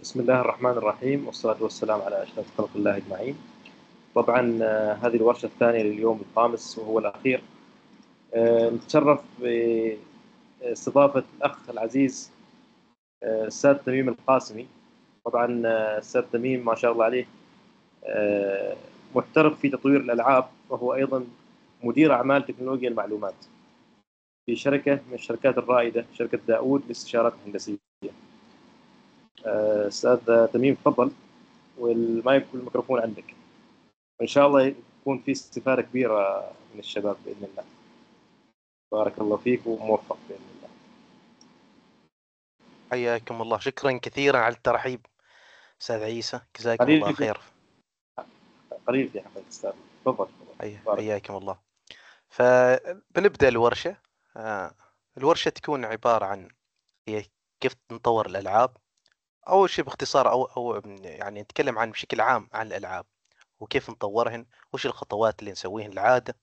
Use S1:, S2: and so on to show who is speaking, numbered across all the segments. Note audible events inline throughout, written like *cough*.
S1: بسم الله الرحمن الرحيم والصلاة والسلام على أشرف خلق الله أجمعين طبعا آه، هذه الورشة الثانية لليوم الخامس وهو الأخير آه، نتشرف باستضافة الأخ العزيز آه، السيد تميم القاسمي طبعا السيد تميم ما شاء الله عليه محترف في تطوير الألعاب وهو أيضا مدير أعمال تكنولوجيا المعلومات في شركة من الشركات الرائدة شركة داود للاستشارات الهندسية آه، استاذ تميم تفضل والمايك والميكروفون عندك وان شاء الله يكون في استفاده كبيره من الشباب باذن الله بارك الله فيك وموفق باذن الله حياكم
S2: الله شكرا كثيرا على الترحيب استاذ عيسى جزاك الله خير قريب في حفله استاذ تفضل حياكم الله فبنبدا الورشه آه، الورشه تكون عباره عن هي كيف نطور الالعاب اول شيء باختصار او او يعني نتكلم عن بشكل عام عن الالعاب وكيف نطورهن وش الخطوات اللي نسويهن العاده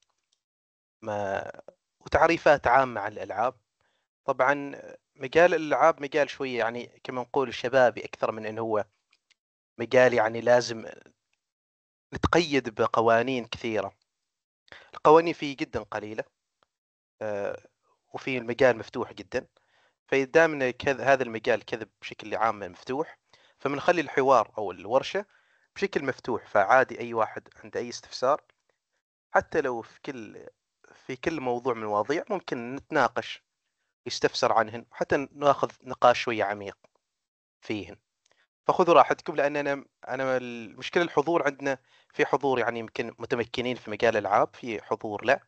S2: ما وتعريفات عامه عن الالعاب طبعا مجال الالعاب مجال شويه يعني كما نقول شبابي اكثر من انه هو مجال يعني لازم نتقيد بقوانين كثيره القوانين فيه جدا قليله آه، وفي المجال مفتوح جدا فدائما كذ... هذا المجال كذا بشكل عام مفتوح فبنخلي الحوار او الورشه بشكل مفتوح فعادي اي واحد عنده اي استفسار حتى لو في كل في كل موضوع من المواضيع ممكن نتناقش يستفسر عنهن حتى ناخذ نقاش شويه عميق فيهن فخذوا راحتكم لان انا انا المشكله الحضور عندنا في حضور يعني يمكن متمكنين في مجال الالعاب في حضور لا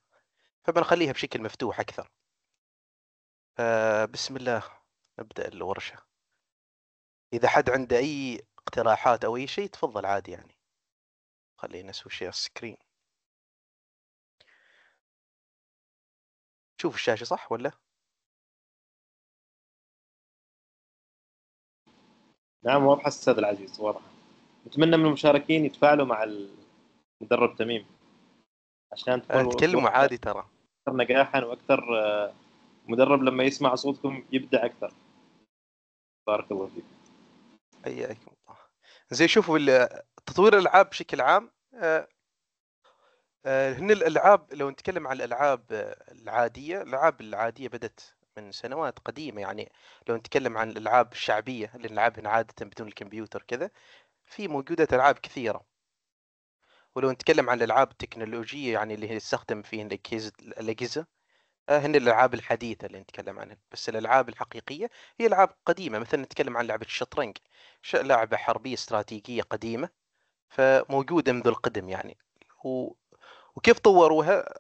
S2: فبنخليها بشكل مفتوح اكثر آه، بسم الله نبدأ الورشة إذا حد عنده أي اقتراحات أو أي شيء تفضل عادي يعني خلينا نسوي شير سكرين
S3: شوف الشاشة صح ولا؟ نعم واضحة أستاذ
S1: العزيز واضحة نتمنى من المشاركين يتفاعلوا مع المدرب تميم عشان تكون تكلموا عادي ترى أكثر نجاحا وأكثر آه، المدرب لما يسمع صوتكم يبدع اكثر بارك الله فيك حياكم الله
S2: زي شوفوا تطوير الالعاب بشكل عام آه، آه، هن الالعاب لو نتكلم عن الالعاب آه، العاديه الالعاب العاديه بدت من سنوات قديمه يعني لو نتكلم عن الالعاب الشعبيه اللي نلعبها عاده بدون الكمبيوتر كذا في موجوده العاب كثيره ولو نتكلم عن الالعاب التكنولوجيه يعني اللي هي تستخدم فيها الاجهزه الاجهزه آه، هن الالعاب الحديثه اللي نتكلم عنها بس الالعاب الحقيقيه هي العاب قديمه مثلا نتكلم عن لعبه الشطرنج لعبه حربيه استراتيجيه قديمه فموجوده منذ القدم يعني و... وكيف طوروها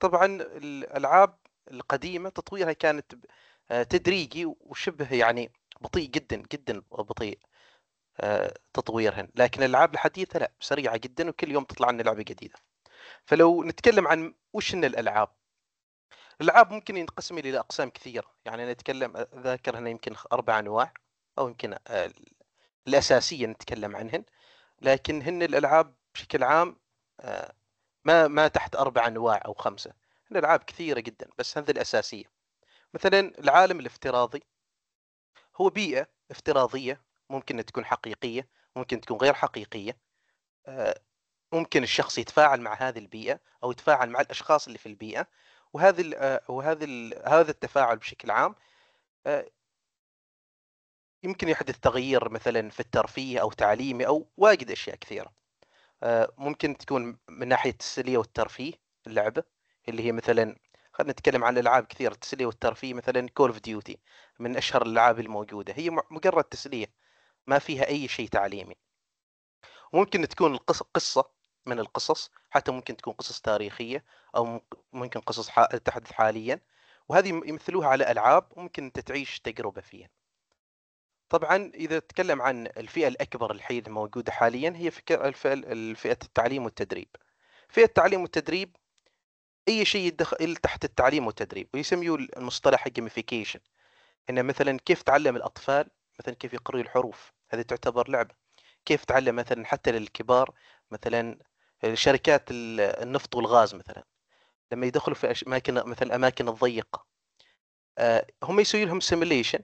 S2: طبعا الالعاب القديمه تطويرها كانت آه، تدريجي وشبه يعني بطيء جدا جدا بطيء آه، تطويرهن لكن الالعاب الحديثه لا سريعه جدا وكل يوم تطلع لنا لعبه جديده فلو نتكلم عن وش ان الالعاب الالعاب ممكن ينقسم الى اقسام كثيره يعني نتكلم ذاكر هنا يمكن اربع انواع او يمكن آه، الاساسيه نتكلم عنهن لكن هن الالعاب بشكل عام آه، ما ما تحت اربع انواع او خمسه هن العاب كثيره جدا بس هذه الاساسيه مثلا العالم الافتراضي هو بيئه افتراضيه ممكن تكون حقيقيه ممكن تكون غير حقيقيه آه، ممكن الشخص يتفاعل مع هذه البيئه او يتفاعل مع الاشخاص اللي في البيئه وهذه ال آه، وهذه ال هذا التفاعل بشكل عام آه، يمكن يحدث تغيير مثلا في الترفيه او تعليمي او واجد اشياء كثيره آه، ممكن تكون من ناحيه التسليه والترفيه اللعبه اللي هي مثلا خلينا نتكلم عن العاب كثيره التسليه والترفيه مثلا كول اوف ديوتي من اشهر الالعاب الموجوده هي مجرد تسليه ما فيها اي شيء تعليمي ممكن تكون القصه من القصص حتى ممكن تكون قصص تاريخيه او ممكن قصص تحدث حاليا وهذه يمثلوها على العاب ممكن تعيش تجربه فيها طبعا اذا تكلم عن الفئه الاكبر الحين الموجوده حاليا هي فكره فئه التعليم والتدريب فئه التعليم والتدريب اي شيء يدخل تحت التعليم والتدريب ويسميه المصطلح جيميفيكيشن ان مثلا كيف تعلم الاطفال مثلا كيف يقرأوا الحروف هذه تعتبر لعبه كيف تعلم مثلا حتى للكبار مثلا شركات النفط والغاز مثلا لما يدخلوا في اماكن مثل الاماكن الضيقه آه، هم يسوي لهم سيميليشن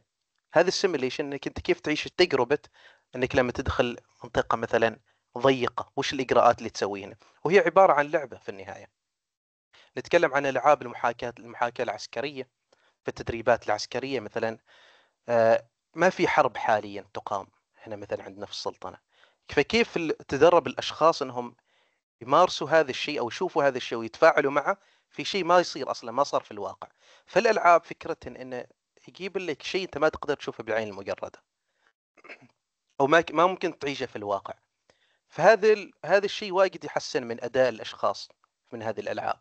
S2: هذا السيميليشن انك انت كيف تعيش تجربه انك لما تدخل منطقه مثلا ضيقه وش الاجراءات اللي تسويها وهي عباره عن لعبه في النهايه نتكلم عن العاب المحاكاه المحاكاه العسكريه في التدريبات العسكريه مثلا آه، ما في حرب حاليا تقام هنا مثلا عندنا في السلطنه فكيف تدرب الاشخاص انهم يمارسوا هذا الشيء او يشوفوا هذا الشيء ويتفاعلوا معه في شيء ما يصير اصلا ما صار في الواقع فالالعاب فكره انه يجيب لك شيء انت ما تقدر تشوفه بالعين المجرده او ما ما ممكن تعيشه في الواقع فهذا هذا الشيء واجد يحسن من اداء الاشخاص من هذه الالعاب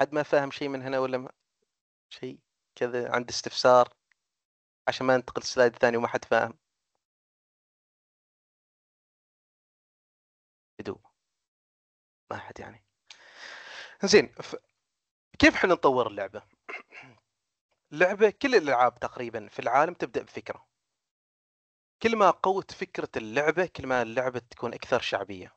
S2: حد ما فاهم شيء من هنا ولا ما... شيء كذا عند استفسار عشان ما ننتقل السلايد الثاني وما حد فاهم
S4: بدو
S3: واحد يعني
S2: زين ف... كيف احنا نطور اللعبه *clears throat* اللعبه كل الالعاب تقريبا في العالم تبدا بفكره كل ما قوت فكره اللعبه كل ما اللعبه تكون اكثر شعبيه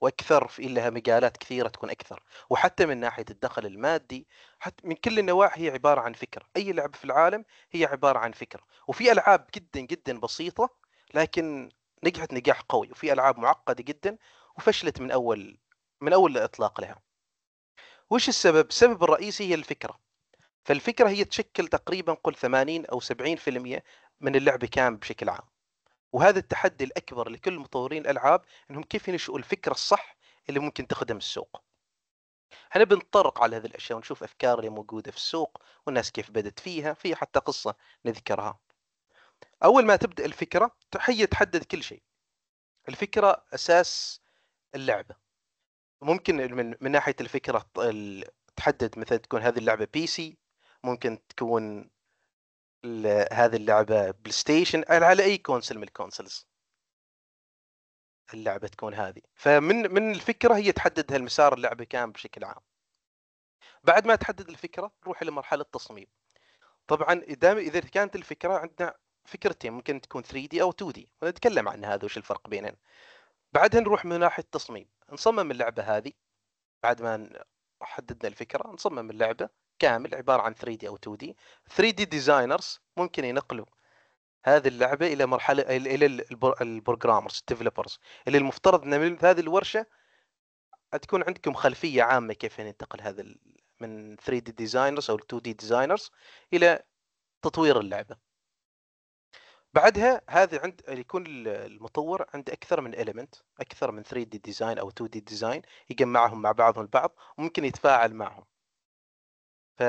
S2: واكثر في لها مجالات كثيره تكون اكثر وحتى من ناحيه الدخل المادي حتى من كل النواحي هي عباره عن فكره اي لعبه في العالم هي عباره عن فكره وفي العاب جدا جدا بسيطه لكن نجحت نجاح قوي وفي العاب معقده جدا وفشلت من اول من أول إطلاق لها وش السبب؟ السبب الرئيسي هي الفكرة فالفكرة هي تشكل تقريبا قل 80 أو 70% من اللعبة كان بشكل عام وهذا التحدي الأكبر لكل مطورين الألعاب أنهم كيف ينشئوا الفكرة الصح اللي ممكن تخدم السوق احنا بنتطرق على هذه الاشياء ونشوف افكار اللي موجوده في السوق والناس كيف بدت فيها في حتى قصه نذكرها اول ما تبدا الفكره هي تحدد كل شيء الفكره اساس اللعبه ممكن من, من ناحيه الفكره تحدد مثلا تكون هذه اللعبه بي سي ممكن تكون هذه اللعبه بلاي ستيشن على اي كونسل من الكونسلز اللعبه تكون هذه فمن من الفكره هي تحدد هالمسار اللعبه كان بشكل عام بعد ما تحدد الفكره نروح الى مرحله التصميم طبعا اذا كانت الفكره عندنا فكرتين ممكن تكون 3 دي او 2 دي ونتكلم عن هذا وش الفرق بينهم بعدها نروح من ناحيه التصميم نصمم اللعبه هذه بعد ما حددنا الفكره نصمم اللعبه كامل عباره عن 3 دي او 2 دي 3 دي ديزاينرز ممكن ينقلوا هذه اللعبه الى مرحله الى البروجرامرز الديفلوبرز اللي المفترض ان من هذه الورشه تكون عندكم خلفيه عامه كيف يعني ينتقل هذا من 3 دي ديزاينرز او 2 دي ديزاينرز الى تطوير اللعبه بعدها هذا عند يكون المطور عنده اكثر من اليمنت اكثر من 3 دي ديزاين او 2 دي ديزاين يجمعهم مع بعضهم البعض وممكن يتفاعل معهم ف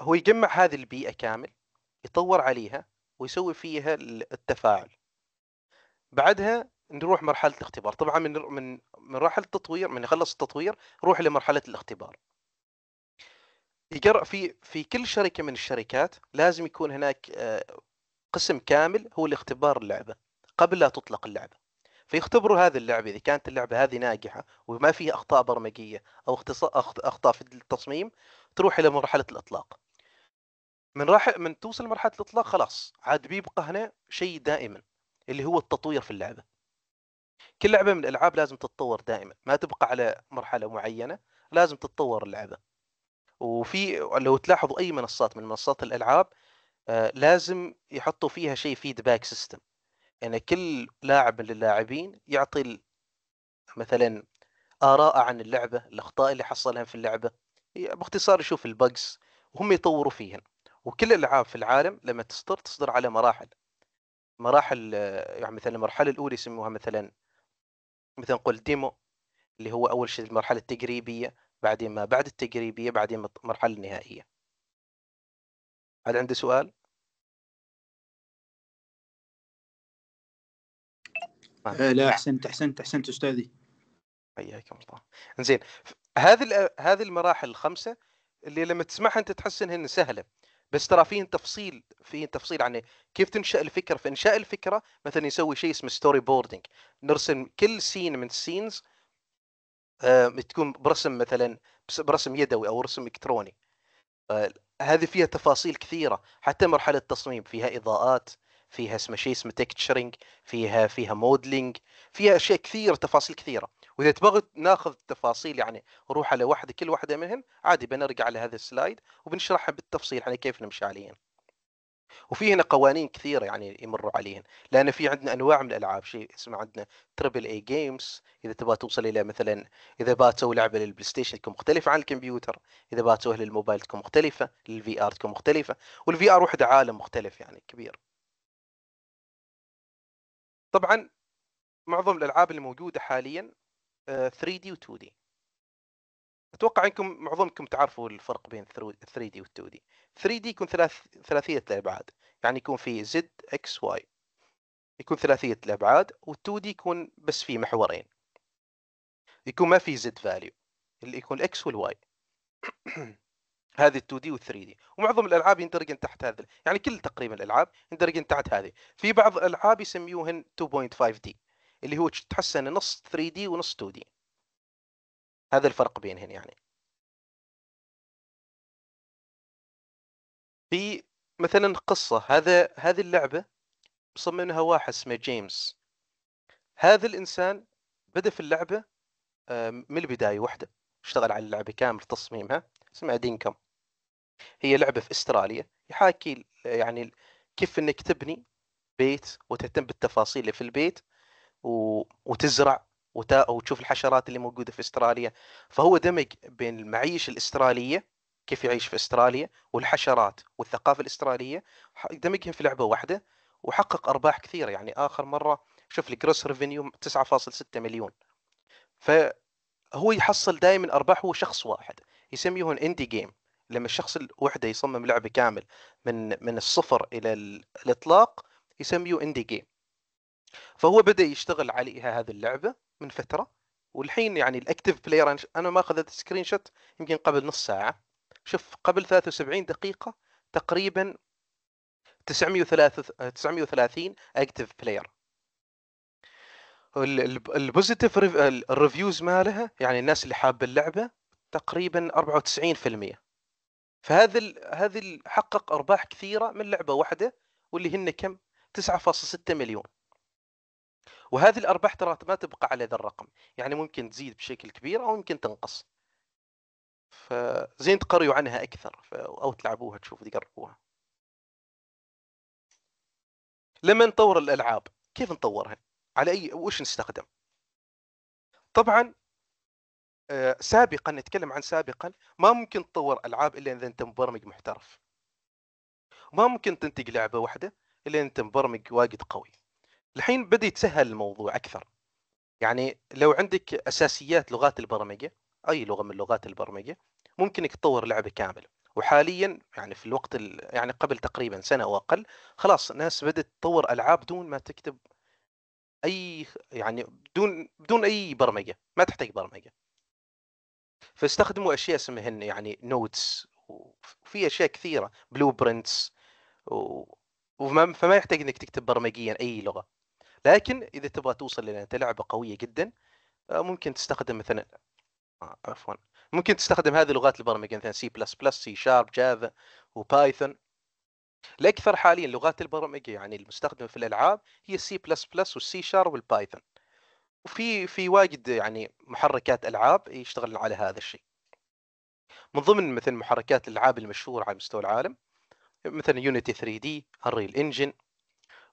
S2: هو يجمع هذه البيئه كامل يطور عليها ويسوي فيها التفاعل بعدها نروح مرحله الاختبار طبعا من من مراحل التطوير من يخلص التطوير نروح لمرحله الاختبار في في كل شركه من الشركات لازم يكون هناك آه، قسم كامل هو الاختبار اللعبه قبل لا تطلق اللعبه فيختبروا هذه اللعبه اذا كانت اللعبه هذه ناجحه وما فيها اخطاء برمجيه او اخطاء في التصميم تروح الى مرحله الاطلاق من راح من توصل مرحله الاطلاق خلاص عاد بيبقى هنا شيء دائما اللي هو التطوير في اللعبه كل لعبه من الالعاب لازم تتطور دائما ما تبقى على مرحله معينه لازم تتطور اللعبه وفي لو تلاحظوا اي منصات من منصات الالعاب آه، لازم يحطوا فيها شيء فيدباك سيستم يعني كل لاعب من اللاعبين يعطي مثلا آراء عن اللعبة الأخطاء اللي حصلها في اللعبة باختصار يشوف البجز وهم يطوروا فيها وكل الألعاب في العالم لما تصدر تصدر على مراحل مراحل آه، يعني مثلا المرحلة الأولى يسموها مثلا مثلا نقول ديمو اللي هو أول شيء المرحلة التجريبية بعدين ما بعد التجريبية بعدين المرحلة النهائية
S3: هل عنده سؤال؟
S2: طيب. آه لا احسنت احسنت احسنت استاذي حياكم الله زين هذه هذه المراحل الخمسه اللي لما تسمعها انت تحس انها سهله بس ترى فيهن تفصيل فيهن تفصيل عن كيف تنشا الفكره في انشاء الفكره مثلا نسوي شيء اسمه ستوري بوردنج نرسم كل سين من السينز تكون برسم مثلا برسم يدوي او رسم الكتروني آه، هذه فيها تفاصيل كثيره حتى مرحله التصميم فيها اضاءات فيها اسمه شيء اسمه تكتشرنج فيها فيها مودلينج فيها اشياء كثير تفاصيل كثيره واذا تبغى ناخذ تفاصيل يعني نروح على واحده كل واحده منهم عادي بنرجع على هذا السلايد وبنشرحها بالتفصيل على كيف نمشي عليهن وفي هنا قوانين كثيره يعني يمروا عليهن لان في عندنا انواع من الالعاب شيء اسمه عندنا تربل اي جيمز اذا تبغى توصل الى مثلا اذا باتوا لعبه للبلاي ستيشن تكون مختلفه عن الكمبيوتر اذا باتوا للموبايل تكون مختلفه للفي ار تكون مختلفه والفي ار وحده عالم مختلف يعني كبير طبعا معظم الالعاب اللي موجوده حاليا 3 آه، d و 2 d اتوقع انكم معظمكم تعرفوا الفرق بين 3 d و 2 d 3 d يكون ثلاث ثلاثيه الابعاد يعني يكون في زد اكس واي يكون ثلاثيه الابعاد و 2 d يكون بس في محورين يكون ما في زد فاليو اللي يكون الاكس والواي *clears throat* هذه 2 دي وال 3 دي ومعظم الالعاب يندرجن تحت هذا يعني كل تقريبا الالعاب يندرجن تحت هذه في بعض الالعاب يسميوهن 2.5 دي اللي هو تحسن نص 3 دي ونص 2 دي هذا
S3: الفرق بينهن يعني
S2: في مثلا قصة هذا هذه اللعبة مصممها واحد اسمه جيمس هذا الإنسان بدأ في اللعبة آه، من البداية وحده اشتغل على اللعبة كامل تصميمها اسمها دينكم هي لعبه في استراليا يحاكي يعني كيف انك تبني بيت وتهتم بالتفاصيل اللي في البيت و... وتزرع وت... وتشوف الحشرات اللي موجوده في استراليا فهو دمج بين المعيش الاستراليه كيف يعيش في استراليا والحشرات والثقافه الاستراليه دمجهم في لعبه واحده وحقق ارباح كثيره يعني اخر مره شوف الجروس ريفينيو 9.6 مليون فهو يحصل دائما ارباح هو شخص واحد يسميهن اندي جيم لما الشخص الوحده يصمم لعبه كامل من من الصفر الى الاطلاق يسميه اندي جيم فهو بدا يشتغل عليها هذه اللعبه من فتره والحين يعني الاكتف بلاير انا ما اخذت سكرين شوت يمكن قبل نص ساعه شوف قبل 73 دقيقه تقريبا 930 اكتف بلاير البوزيتيف الريفيوز مالها يعني الناس اللي حابه اللعبه تقريبا 94% فهذا هذا حقق ارباح كثيره من لعبه واحده واللي هن كم 9.6 مليون وهذه الارباح ترى ما تبقى على ذا الرقم يعني ممكن تزيد بشكل كبير او ممكن تنقص فزين تقريوا عنها اكثر او تلعبوها تشوفوا تقربوها
S3: لما نطور الالعاب كيف نطورها
S2: على اي وش نستخدم طبعا آه، سابقا نتكلم عن سابقا ما ممكن تطور العاب الا اذا انت مبرمج محترف ما ممكن تنتج لعبه واحده الا انت مبرمج واجد قوي الحين بدا يتسهل الموضوع اكثر يعني لو عندك اساسيات لغات البرمجه اي لغه من لغات البرمجه ممكنك تطور لعبه كامله وحاليا يعني في الوقت يعني قبل تقريبا سنه او اقل خلاص ناس بدات تطور العاب دون ما تكتب اي يعني بدون بدون اي برمجه ما تحتاج برمجه فاستخدموا اشياء اسمها يعني نوتس وفي اشياء كثيره بلو برنتس و... فما يحتاج انك تكتب برمجيا اي لغه لكن اذا تبغى توصل الى لعبه قويه جدا آه، ممكن تستخدم مثلا آه، عفوا ممكن تستخدم هذه لغات البرمجه مثلا سي بلس بلس سي شارب جافا وبايثون الاكثر حاليا لغات البرمجه يعني المستخدمه في الالعاب هي سي بلس بلس والسي شارب والبايثون وفي في واجد يعني محركات العاب يشتغل على هذا الشيء من ضمن مثل محركات الالعاب المشهوره على مستوى العالم مثلا يونيتي 3 دي هالريل انجن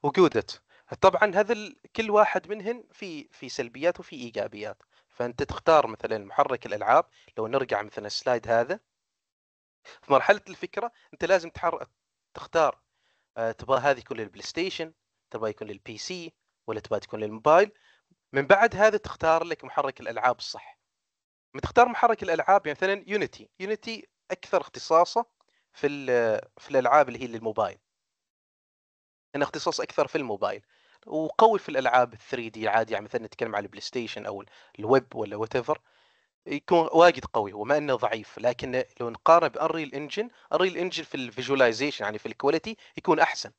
S2: وجودت طبعا هذا كل واحد منهن في في سلبيات وفي ايجابيات فانت تختار مثلا محرك الالعاب لو نرجع مثلا السلايد هذا في مرحله الفكره انت لازم تحر... تختار آه، تبغى هذه يكون للبلاي ستيشن تبغى يكون للبي سي ولا تبغى تكون للموبايل من بعد هذا تختار لك محرك الالعاب الصح من تختار محرك الالعاب يعني مثلا يونيتي يونيتي اكثر اختصاصه في في الالعاب اللي هي للموبايل انه اختصاص اكثر في الموبايل وقوي في الالعاب 3 دي عادي يعني مثلا نتكلم على البلاي ستيشن او الويب ولا وات يكون واجد قوي هو ما انه ضعيف لكن لو نقارن بانريل انجن انريل انجن في الفيجواليزيشن يعني في الكواليتي يكون احسن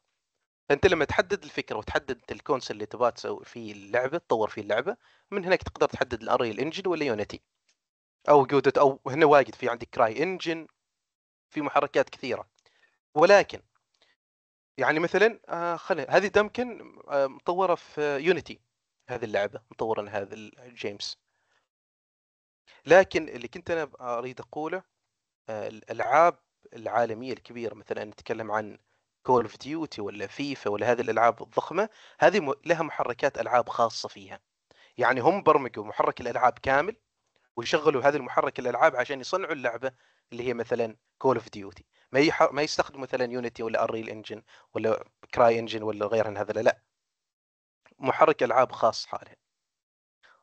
S2: انت لما تحدد الفكره وتحدد الكونس اللي تبغى تسوي فيه اللعبه تطور فيه اللعبه من هناك تقدر تحدد الانريل انجن ولا يونيتي او جوده او هنا واجد في عندك كراي انجن في محركات كثيره ولكن يعني مثلا آه خلينا هذه دمكن آه مطوره في يونيتي هذه اللعبه مطوره هذا جيمس لكن اللي كنت انا اريد اقوله آه الالعاب العالميه الكبيره مثلا نتكلم عن كول اوف ديوتي ولا فيفا ولا هذه الالعاب الضخمه هذه لها محركات العاب خاصه فيها يعني هم برمجوا محرك الالعاب كامل ويشغلوا هذا المحرك الالعاب عشان يصنعوا اللعبه اللي هي مثلا كول اوف ديوتي ما ما يستخدموا مثلا يونيتي ولا اريل انجن ولا كراي انجن ولا غيرها من هذا لا محرك العاب خاص حالها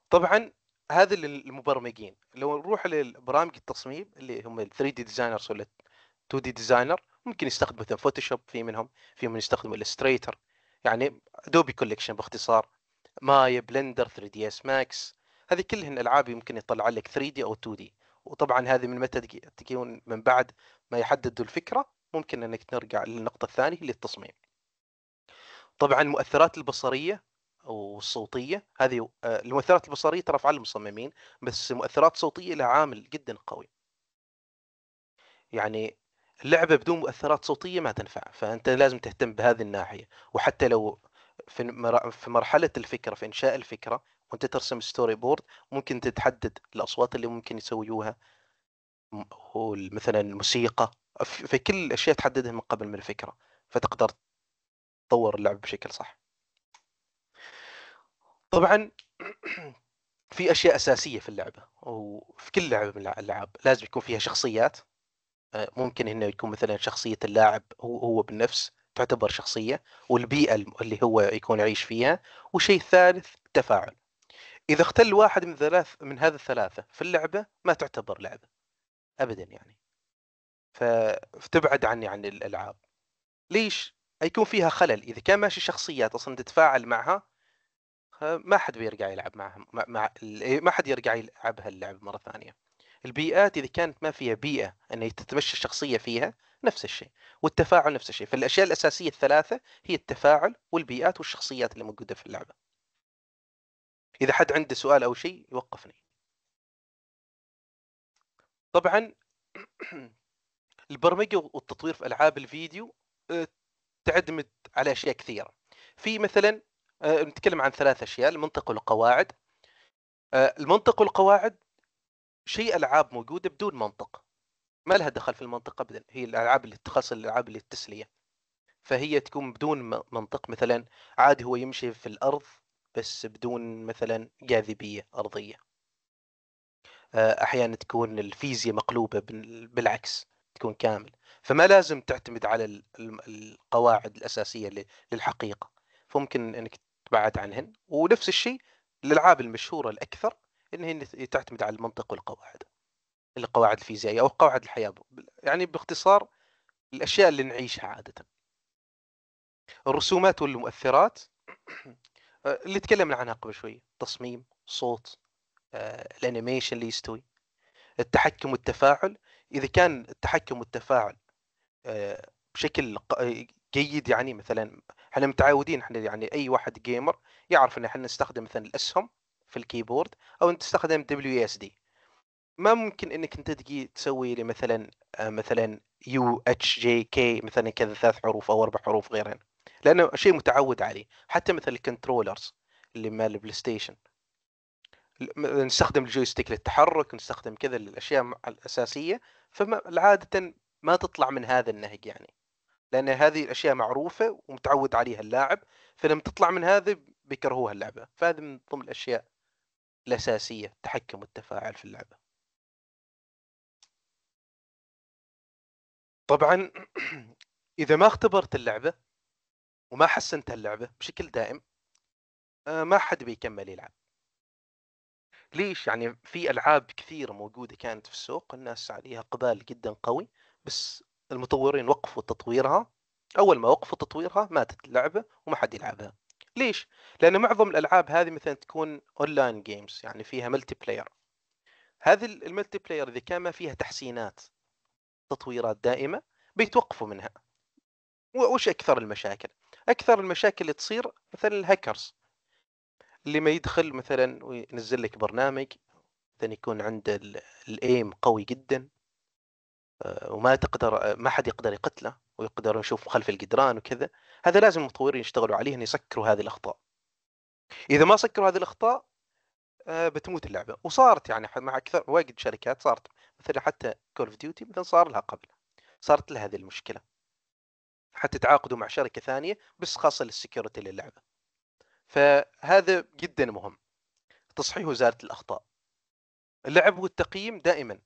S2: طبعا هذا للمبرمجين لو نروح لبرامج التصميم اللي هم 3 دي ديزاينرز ولا 2 دي ديزاينر ممكن يستخدموا مثلا فوتوشوب في منهم في من يستخدموا الستريتر يعني ادوبي كولكشن باختصار مايا بلندر 3 دي اس ماكس هذه كلهن العاب يمكن يطلع لك 3 دي او 2 دي وطبعا هذه من متى تكون من بعد ما يحددوا الفكره ممكن انك ترجع للنقطه الثانيه اللي التصميم طبعا المؤثرات البصريه والصوتيه هذه آه، المؤثرات البصريه ترى على المصممين بس المؤثرات الصوتية لها عامل جدا قوي يعني اللعبه بدون مؤثرات صوتيه ما تنفع فانت لازم تهتم بهذه الناحيه وحتى لو في في مرحله الفكره في انشاء الفكره وانت ترسم ستوري بورد ممكن تتحدد الاصوات اللي ممكن يسويوها مثلا الموسيقى في كل الاشياء تحددها من قبل من الفكره فتقدر تطور اللعب بشكل صح طبعا *clears throat* في اشياء اساسيه في اللعبه وفي كل لعبه من الالعاب لازم يكون فيها شخصيات ممكن انه يكون مثلا شخصيه اللاعب هو هو بالنفس تعتبر شخصيه والبيئه اللي هو يكون يعيش فيها والشيء الثالث تفاعل اذا اختل واحد من ثلاث من هذا الثلاثه في اللعبه ما تعتبر لعبه ابدا يعني فتبعد عني عن الالعاب ليش يكون فيها خلل اذا كان ماشي شخصيات اصلا تتفاعل معها ما حد بيرجع يلعب معها ما حد يرجع يلعبها اللعب مره ثانيه البيئات اذا كانت ما فيها بيئه ان تتمشى الشخصيه فيها نفس الشيء والتفاعل نفس الشيء فالاشياء الاساسيه الثلاثه هي التفاعل والبيئات والشخصيات اللي موجوده في اللعبه اذا حد عنده سؤال او شيء يوقفني طبعا *clears throat* البرمجه والتطوير في العاب الفيديو آه، تعتمد على اشياء كثيره في مثلا آه، نتكلم عن ثلاث اشياء المنطق والقواعد آه، المنطق والقواعد شيء العاب موجوده بدون منطق ما لها دخل في المنطقه ابدا هي الالعاب اللي تخص الالعاب اللي التسليه فهي تكون بدون منطق مثلا عادي هو يمشي في الارض بس بدون مثلا جاذبيه ارضيه آه، احيانا تكون الفيزياء مقلوبه بالعكس تكون كامل فما لازم تعتمد على القواعد الاساسيه للحقيقه فممكن انك تبعد عنهن ونفس الشيء الالعاب المشهوره الاكثر ان هي تعتمد على المنطق والقواعد القواعد الفيزيائيه او قواعد الحياه يعني باختصار الاشياء اللي نعيشها عاده الرسومات والمؤثرات *clears throat* آه، اللي تكلمنا عنها قبل شوي تصميم صوت آه، الانيميشن اللي يستوي التحكم والتفاعل اذا كان التحكم والتفاعل آه، بشكل جيد يعني مثلا احنا متعودين احنا يعني اي واحد جيمر يعرف ان احنا نستخدم مثلا الاسهم في الكيبورد او انت تستخدم دبليو اس دي ما ممكن انك انت تجي تسوي لي مثلا آه، مثلا يو اتش جي كي مثلا كذا ثلاث حروف او اربع حروف غيرها لانه شيء متعود عليه حتى مثل الكنترولرز اللي مال البلاي ستيشن نستخدم الجويستيك للتحرك نستخدم كذا الاشياء الاساسيه فعاده ما تطلع من هذا النهج يعني لان هذه الاشياء معروفه ومتعود عليها اللاعب فلما تطلع من هذا بيكرهوها اللعبه فهذه من ضمن الاشياء الأساسية التحكم والتفاعل في اللعبة
S3: طبعا *clears throat* إذا ما
S2: اختبرت اللعبة وما حسنت اللعبة بشكل دائم آه، ما حد بيكمل يلعب ليش يعني في ألعاب كثيرة موجودة كانت في السوق الناس عليها قبال جدا قوي بس المطورين وقفوا تطويرها أول ما وقفوا تطويرها ماتت اللعبة وما حد يلعبها ليش؟ لان معظم الالعاب هذه مثلا تكون اونلاين جيمز يعني فيها ملتي بلاير هذه الملتي بلاير اذا كان ما فيها تحسينات تطويرات دائمه بيتوقفوا منها وش اكثر المشاكل؟ اكثر المشاكل اللي تصير مثلا الهاكرز اللي ما يدخل مثلا وينزل لك برنامج مثلا يكون عنده الايم قوي جدا آه، وما تقدر ما حد يقدر يقتله ويقدروا يشوفوا خلف الجدران وكذا هذا لازم المطورين يشتغلوا عليه ان يسكروا هذه الاخطاء اذا ما سكروا هذه الاخطاء آه، بتموت اللعبه وصارت يعني مع اكثر واجد شركات صارت مثلا حتى كول اوف ديوتي مثلا صار لها قبل صارت لها هذه المشكله حتى تعاقدوا مع شركه ثانيه بس خاصه للسكيورتي للعبه فهذا جدا مهم تصحيح وزاره الاخطاء اللعب والتقييم دائما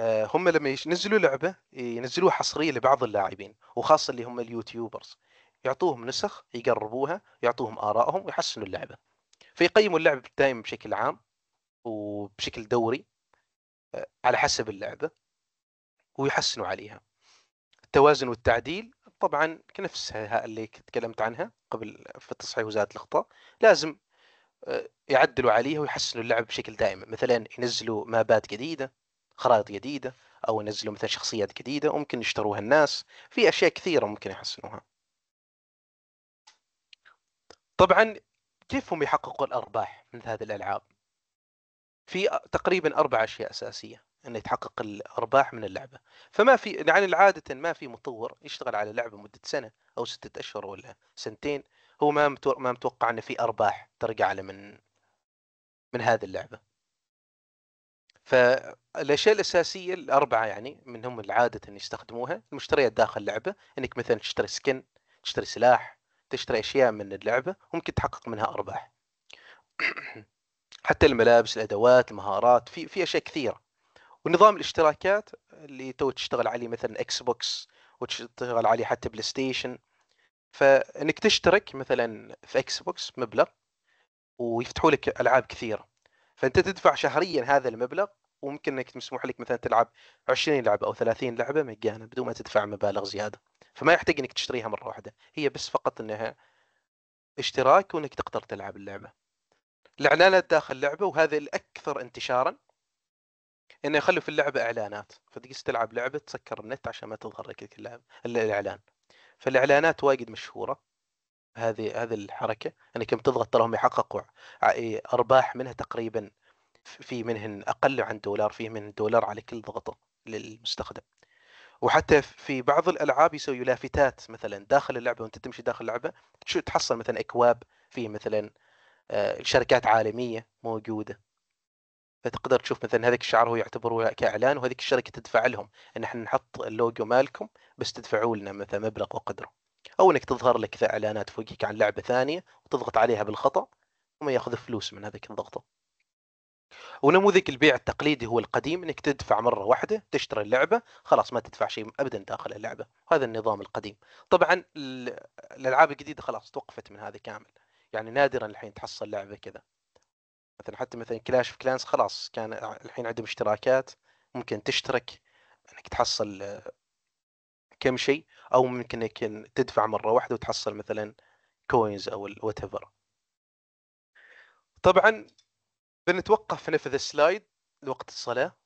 S2: آه، هم لما ينزلوا لعبه ينزلوها حصريه لبعض اللاعبين وخاصه اللي هم اليوتيوبرز يعطوهم نسخ يقربوها يعطوهم ارائهم ويحسنوا اللعبه فيقيموا اللعب دائما بشكل عام وبشكل دوري آه، على حسب اللعبه ويحسنوا عليها التوازن والتعديل طبعا كنفسها اللي تكلمت عنها قبل في تصحيح وزاره الاخطاء لازم آه، يعدلوا عليها ويحسنوا اللعب بشكل دائم مثلا ينزلوا مابات جديده خرائط جديدة أو ينزلوا مثلا شخصيات جديدة ممكن يشتروها الناس في أشياء كثيرة ممكن يحسنوها طبعا كيف هم يحققوا الأرباح من هذه الألعاب في تقريبا أربع أشياء أساسية أن يتحقق الأرباح من اللعبة فما في يعني عادة ما في مطور يشتغل على لعبة مدة سنة أو ستة أشهر ولا سنتين هو ما متوقع أنه أن في أرباح ترجع له من من هذه اللعبة فالاشياء الاساسيه الاربعه يعني من هم اللي عاده يستخدموها المشتريات داخل اللعبه انك مثلا تشتري سكن تشتري سلاح تشتري اشياء من اللعبه ممكن تحقق منها ارباح حتى الملابس الادوات المهارات في في اشياء كثيره ونظام الاشتراكات اللي تو تشتغل عليه مثلا اكس بوكس وتشتغل عليه حتى بلاي ستيشن فانك تشترك مثلا في اكس بوكس مبلغ ويفتحوا لك العاب كثيره فانت تدفع شهريا هذا المبلغ وممكن انك مسموح لك مثلا تلعب 20 لعبه او 30 لعبه مجانا بدون ما تدفع مبالغ زياده فما يحتاج انك تشتريها مره واحده هي بس فقط انها اشتراك وانك تقدر تلعب اللعبه الاعلانات داخل اللعبه وهذا الاكثر انتشارا انه يخلوا في اللعبه اعلانات فتجلس تلعب لعبه تسكر النت عشان ما تظهر لك الاعلان فالاعلانات واجد مشهوره هذه هذه الحركه انك تضغط تراهم يحققوا إيه، ارباح منها تقريبا في منهن اقل عن دولار في من دولار على كل ضغطه للمستخدم وحتى في بعض الالعاب يسوي لافتات مثلا داخل اللعبه وانت تمشي داخل اللعبه تحصل مثلا اكواب فيه مثلا آه، شركات عالميه موجوده فتقدر تشوف مثلا هذاك الشعار هو يعتبره كاعلان وهذيك الشركه تدفع لهم ان احنا نحط اللوجو مالكم بس تدفعوا لنا مثلا مبلغ وقدره او انك تظهر لك ذا اعلانات فوقك عن لعبه ثانيه وتضغط عليها بالخطا وما ياخذ فلوس من هذيك الضغطه ونموذج البيع التقليدي هو القديم انك تدفع مره واحده تشتري اللعبه خلاص ما تدفع شيء ابدا داخل اللعبه هذا النظام القديم طبعا الالعاب الجديده خلاص توقفت من هذا كامل يعني نادرا الحين تحصل لعبه كذا مثلا حتى مثلا كلاش اوف كلانس خلاص كان الحين عندهم اشتراكات ممكن تشترك انك تحصل كم شيء او ممكن يمكن تدفع مره واحده وتحصل مثلا كوينز او الوات ايفر طبعا بنتوقف في نفذ السلايد لوقت الصلاه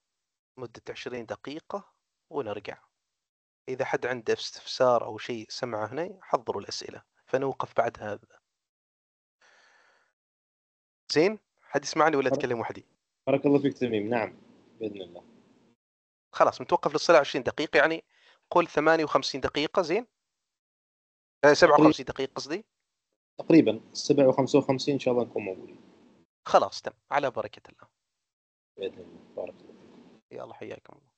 S2: مده 20 دقيقه ونرجع اذا حد عنده استفسار او شيء سمعه هنا حضروا الاسئله فنوقف بعد هذا زين حد يسمعني ولا اتكلم وحدي بارك الله فيك تميم نعم باذن الله خلاص متوقف للصلاه 20 دقيقه يعني قول 58 دقيقة زين 57 آه، دقيقة قصدي
S1: تقريبا 57 ان شاء الله نكون موجودين
S2: خلاص تم على بركة الله باذن الله بارك الله يلا
S4: حياكم الله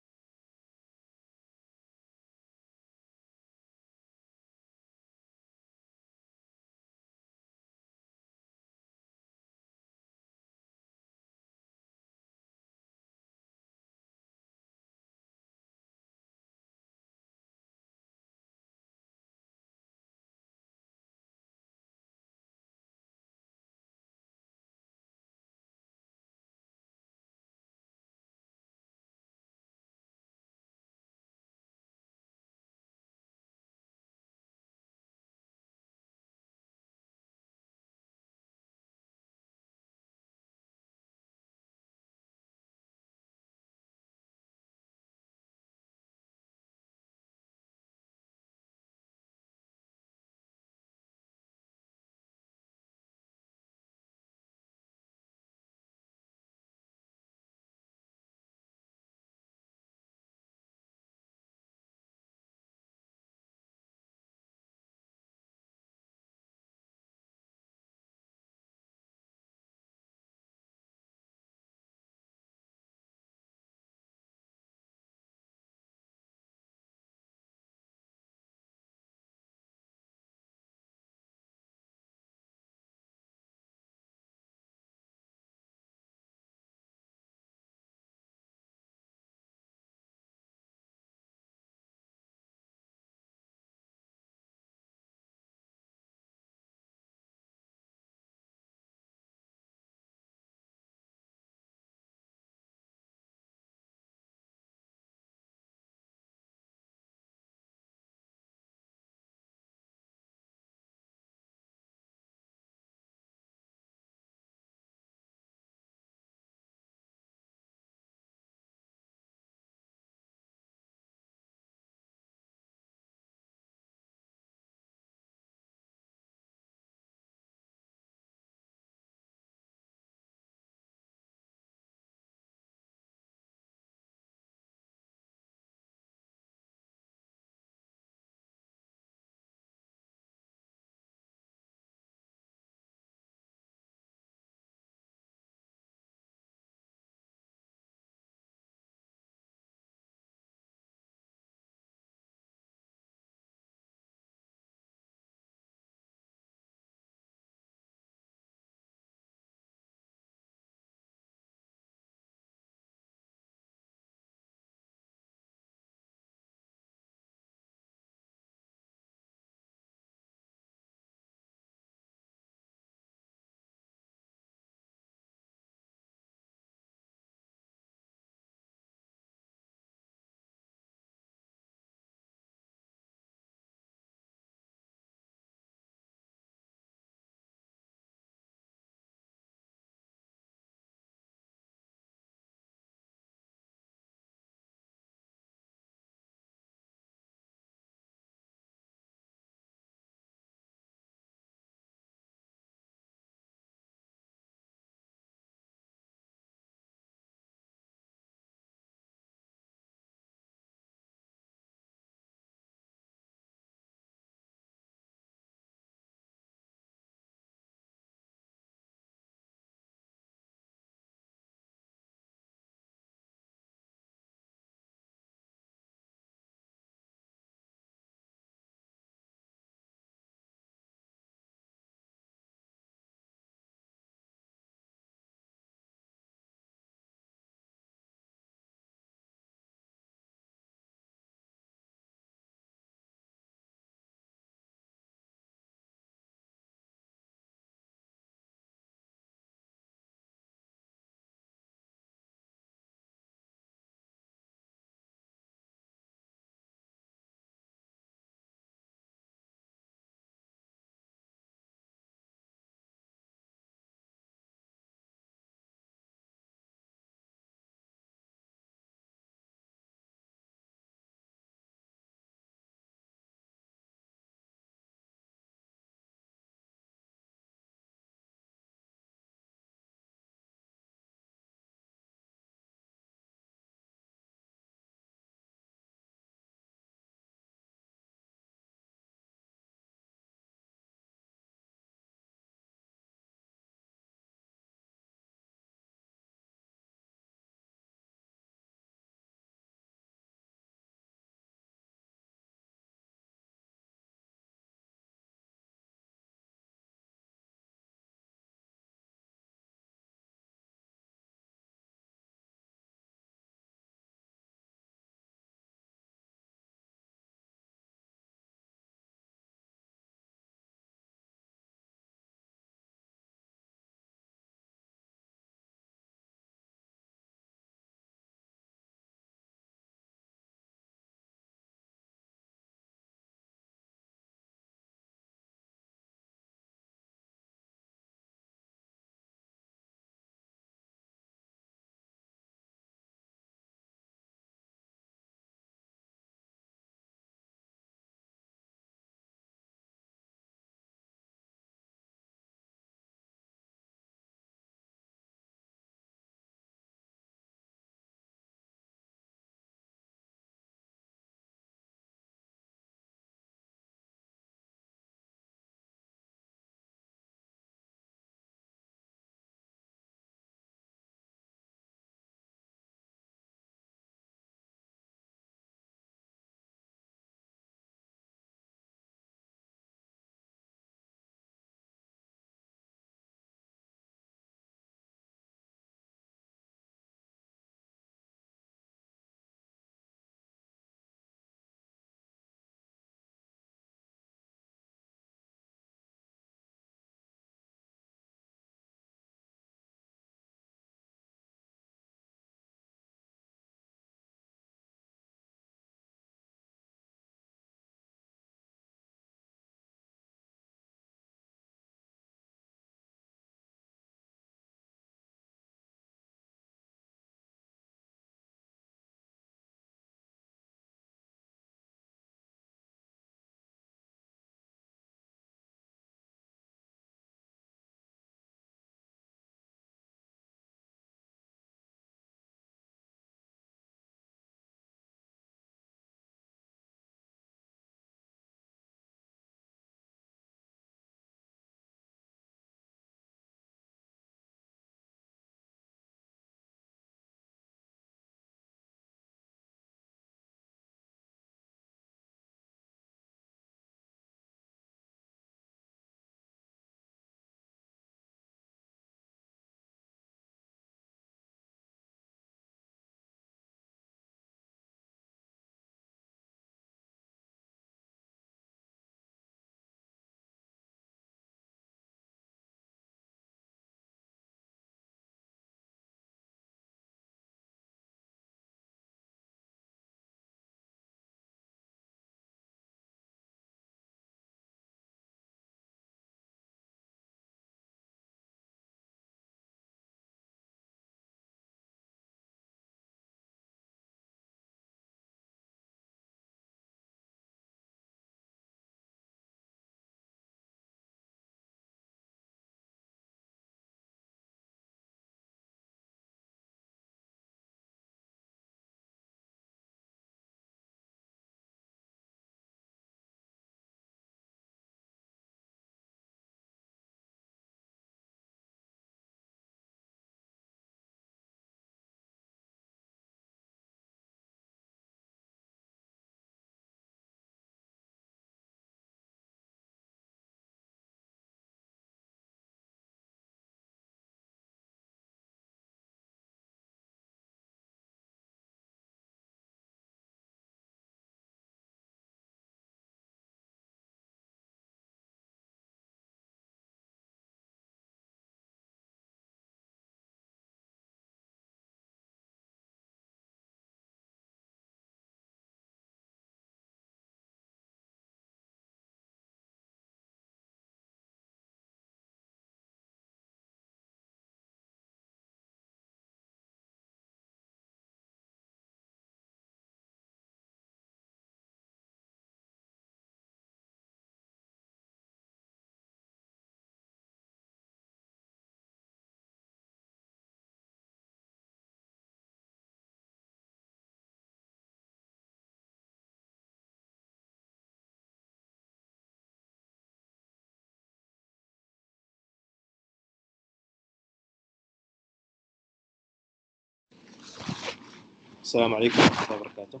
S4: السلام عليكم ورحمة الله وبركاته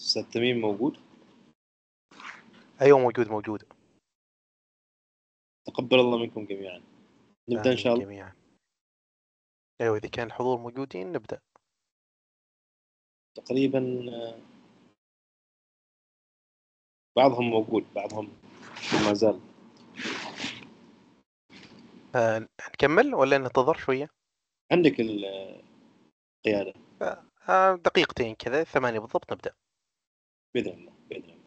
S3: أستاذ تميم موجود؟ أيوه موجود موجود تقبل الله منكم جميعا نبدأ إن شاء الله جميعا
S2: أيوه إذا كان الحضور موجودين نبدأ
S3: تقريبا آه،
S1: بعضهم موجود بعضهم ما زال
S2: آه، نكمل ولا ننتظر شوية؟ عندك قياده آه، دقيقتين كذا ثمانية بالضبط نبدا باذن الله
S1: باذن الله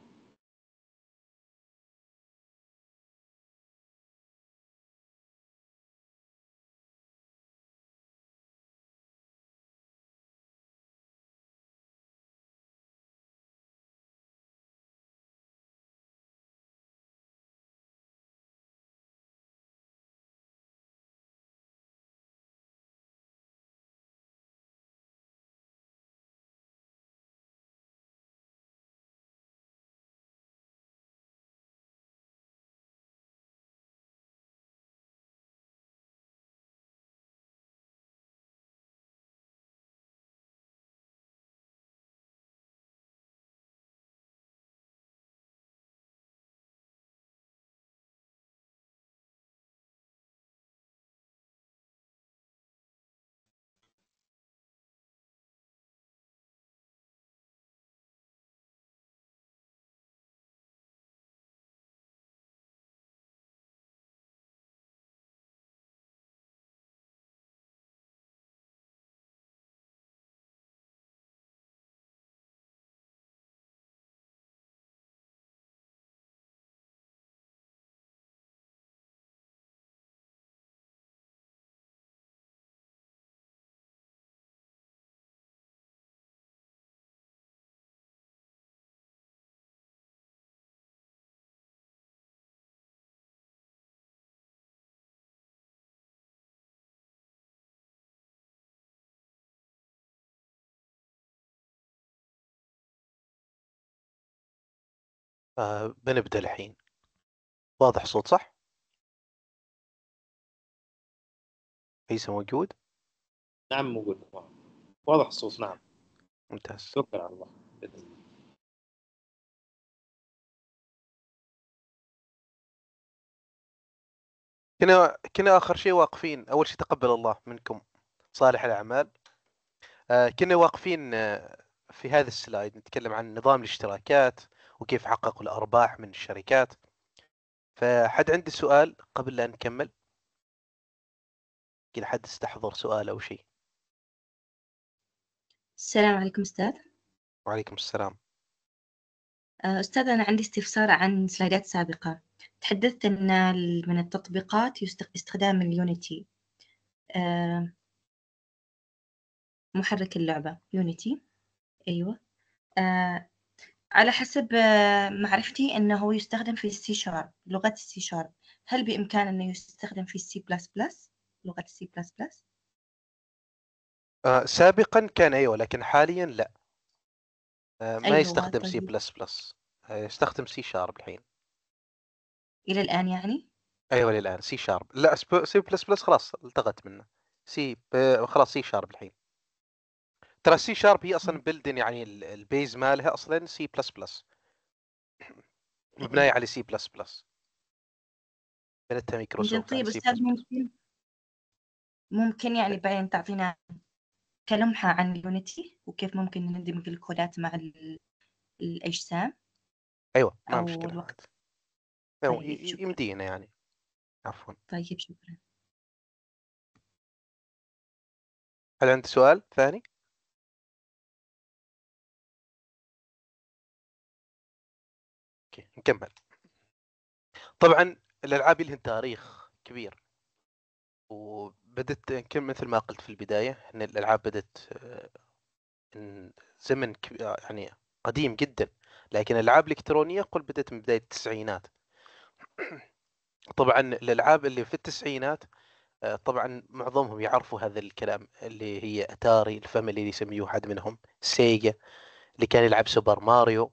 S3: فبنبدأ الحين واضح صوت صح؟ ليس موجود؟ نعم موجود واضح الصوت نعم ممتاز شكرا على الله بإذن الله كنا كنا
S2: اخر شيء واقفين اول شيء تقبل الله منكم صالح الاعمال آه كنا واقفين آه في هذا السلايد نتكلم عن نظام الاشتراكات وكيف حققوا الارباح من الشركات فحد عندي سؤال قبل لا نكمل
S3: كل حد استحضر سؤال او شيء
S2: السلام عليكم استاذ وعليكم السلام آه، استاذ انا عندي استفسار عن سلايدات سابقه تحدثت ان من التطبيقات استخدام اليونيتي آه، محرك اللعبه يونيتي ايوه آه، على حسب آه، معرفتي أنه يستخدم في السي شارب لغة السي شارب هل بإمكانه أنه يستخدم في السي بلس
S1: بلس لغة السي بلس بلس؟
S2: سابقا كان أيوة لكن حاليا لا آه، ما أيوة يستخدم سي بلس بلس يستخدم سي شارب الحين
S4: إلى الآن يعني؟
S2: أيوة الى الان سي شارب لا سي بلس بلس خلاص التغت منه سي آه، خلاص سي شارب الحين ترى سي شارب هي اصلا بلدن يعني البيز مالها اصلا سي بلس بلس مبنيه على سي بلس بلس بنتها مايكروسوفت طيب استاذ
S4: ممكن
S3: ممكن يعني بعدين تعطينا كلمحة عن يونيتي
S2: وكيف ممكن ندمج الكودات مع الأجسام أيوة ما مشكلة الوقت أيوة، طيب يمدينا يعني عفوا طيب شكرا
S3: هل عندك سؤال ثاني؟
S2: اوكي نكمل طبعا الالعاب لها تاريخ كبير وبدت يمكن مثل ما قلت في البدايه ان الالعاب بدت آه، زمن آه، يعني قديم جدا لكن الالعاب الالكترونيه قل بدت من بدايه التسعينات *clears throat* طبعا الالعاب اللي في التسعينات آه، طبعا معظمهم يعرفوا هذا الكلام اللي هي اتاري الفاميلي اللي يسميه احد منهم سيجا اللي كان يلعب سوبر ماريو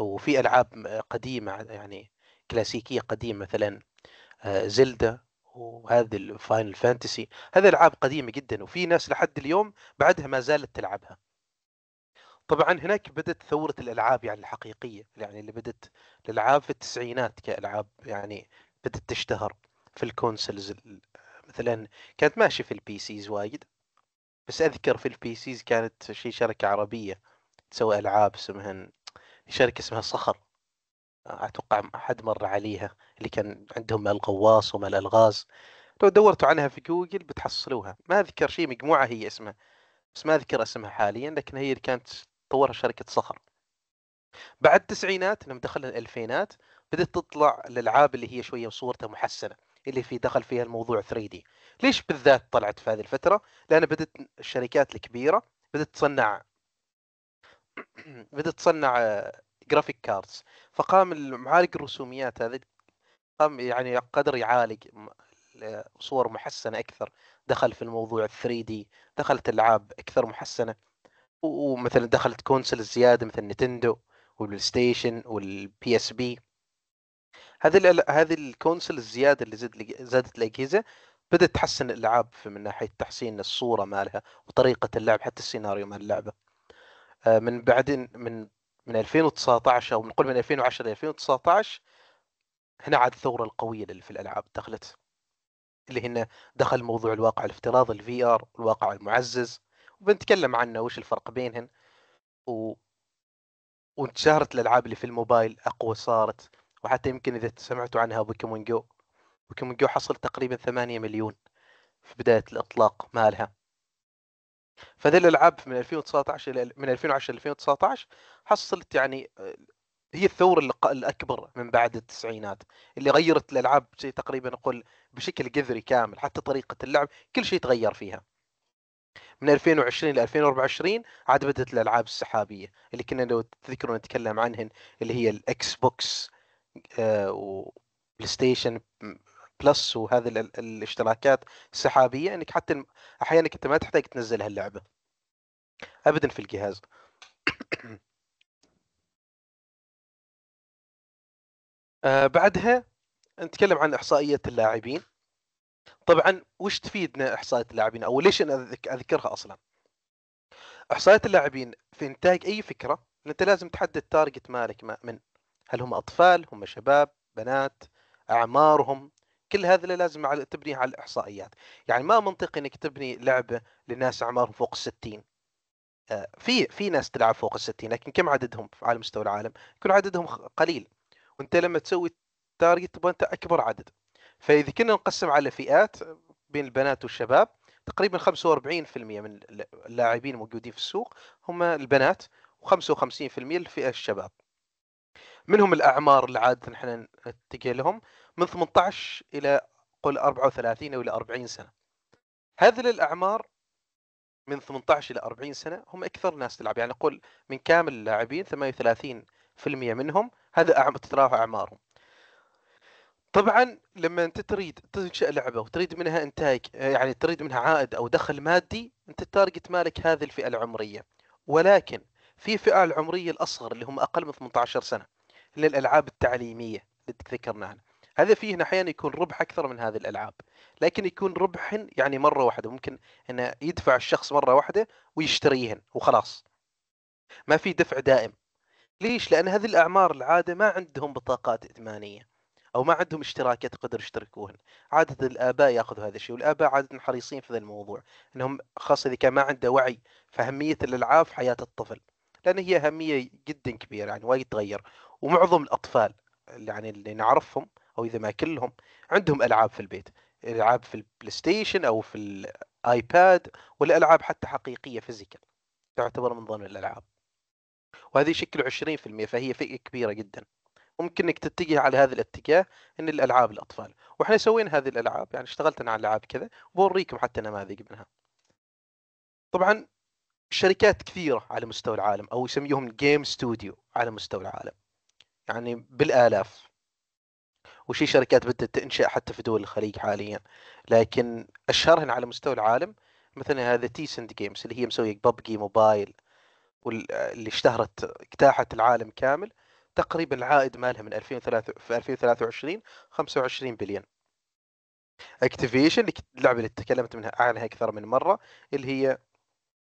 S2: وفي العاب قديمه يعني كلاسيكيه قديمه مثلا آه، زلدا وهذه الفاينل فانتسي هذه العاب قديمه جدا وفي ناس لحد اليوم بعدها ما زالت تلعبها طبعا هناك بدت ثوره الالعاب يعني الحقيقيه يعني اللي بدت الالعاب في التسعينات كالعاب يعني بدت تشتهر في الكونسلز مثلا كانت ماشيه في البي سيز وايد بس اذكر في البي سيز كانت شي شركه عربيه تسوي العاب اسمها شركه اسمها صخر اتوقع احد مر عليها اللي كان عندهم مال الغواص ومال الالغاز لو دورتوا عنها في جوجل بتحصلوها ما اذكر شيء مجموعه هي اسمها بس ما اذكر اسمها حاليا لكن هي اللي كانت تطورها شركه صخر بعد التسعينات لما دخلنا الالفينات بدات تطلع الالعاب اللي هي شويه صورتها محسنه اللي في دخل فيها الموضوع 3 دي ليش بالذات طلعت في هذه الفتره لان بدات الشركات الكبيره بدات تصنع *clears throat* بدأت تصنع جرافيك آه، كاردز فقام معالج الرسوميات هذا قام يعني قدر يعالج صور محسنه اكثر دخل في الموضوع 3 دي دخلت العاب اكثر محسنه ومثلا دخلت كونسل زياده مثل نتندو والبلاي ستيشن والبي اس بي هذه ال هذه الكونسل الزياده اللي زاد زادت الاجهزه بدات تحسن الالعاب من ناحيه تحسين الصوره مالها وطريقه اللعب حتى السيناريو مال اللعبه آه، من بعدين من من 2019 او نقول من 2010 ل 2019 هنا عاد الثوره القويه اللي في الالعاب دخلت اللي هنا دخل موضوع الواقع الافتراضي الفي ار الواقع المعزز وبنتكلم عنه وش الفرق بينهن و وانتشرت الالعاب اللي في الموبايل اقوى صارت وحتى يمكن اذا سمعتوا عنها بوكيمون جو بوكيمون جو حصل تقريبا 8 مليون في بدايه الاطلاق مالها فذي الالعاب من 2019 الى من 2010 ل 2019 حصلت يعني آه، هي الثوره الاكبر من بعد التسعينات اللي غيرت الالعاب شيء تقريبا نقول بشكل جذري كامل حتى طريقه اللعب كل شيء تغير فيها من 2020 ل 2024 عاد بدات الالعاب السحابيه اللي كنا لو تذكرون نتكلم عنهن اللي هي الاكس بوكس آه، و وبلاي ستيشن بلس وهذه الاشتراكات السحابيه انك حتى احيانا انت ما تحتاج تنزل هاللعبه ابدا في الجهاز *clears throat* آه بعدها نتكلم عن احصائيه اللاعبين طبعا وش تفيدنا احصائيه اللاعبين او ليش انا اذكرها اصلا احصائيه اللاعبين في انتاج اي فكره انت لازم تحدد تارجت مالك من هل هم اطفال هم شباب بنات اعمارهم كل هذا لازم تبنيه على الاحصائيات يعني ما منطقي انك تبني لعبه لناس اعمارهم فوق الستين في في ناس تلعب فوق الستين لكن كم عددهم على مستوى العالم؟ يكون عددهم قليل وانت لما تسوي التارجت تبغى انت اكبر عدد فاذا كنا نقسم على فئات بين البنات والشباب تقريبا 45% من اللاعبين الموجودين في السوق هم البنات و55% الفئه الشباب منهم الاعمار اللي عاده احنا نتجه لهم من 18 الى قل 34 او الى 40 سنه هذه الاعمار من 18 إلى 40 سنة هم أكثر ناس تلعب يعني نقول من كامل اللاعبين 38% منهم هذا اعم تتراوح أعمارهم طبعا لما انت تريد تنشا لعبه وتريد منها انتاج آه، يعني تريد منها عائد او دخل مادي انت التارجت مالك هذه الفئه العمريه ولكن في فئه العمريه الاصغر اللي هم اقل من 18 سنه اللي الالعاب التعليميه اللي ذكرناها هذا فيه احيانا يكون ربح اكثر من هذه الالعاب لكن يكون ربحهن يعني مره واحده ممكن انه يدفع الشخص مره واحده ويشتريهن وخلاص ما في دفع دائم ليش لان هذه الاعمار العاده ما عندهم بطاقات ائتمانيه او ما عندهم اشتراكات قدر يشتركوهن عاده الاباء ياخذوا هذا الشيء والاباء عاده حريصين في هذا الموضوع انهم خاصه اذا كان ما عنده وعي في اهميه الالعاب في حياه الطفل لان هي اهميه جدا كبيره يعني وايد تغير ومعظم الاطفال يعني اللي نعرفهم او اذا ما كلهم عندهم العاب في البيت العاب في البلاي ستيشن او في الايباد ولا العاب حتى حقيقيه فيزيكال تعتبر من ضمن الالعاب وهذه يشكل 20% فهي فئه كبيره جدا ممكن انك تتجه على هذا الاتجاه ان الالعاب الاطفال واحنا سوينا هذه الالعاب يعني اشتغلت انا على العاب كذا وبوريكم حتى نماذج منها طبعا شركات كثيره على مستوى العالم او يسميهم جيم ستوديو على مستوى العالم يعني بالالاف وشي شركات بدأت تنشأ حتى في دول الخليج حاليا لكن أشهرهن على مستوى العالم مثلا هذا تي سند جيمز اللي هي مسوية ببجي موبايل واللي اشتهرت اجتاحت العالم كامل تقريبا العائد مالها من 2003 في 2023 25 بليون اكتيفيشن اللعبه اللي تكلمت منها عنها اكثر من مره اللي هي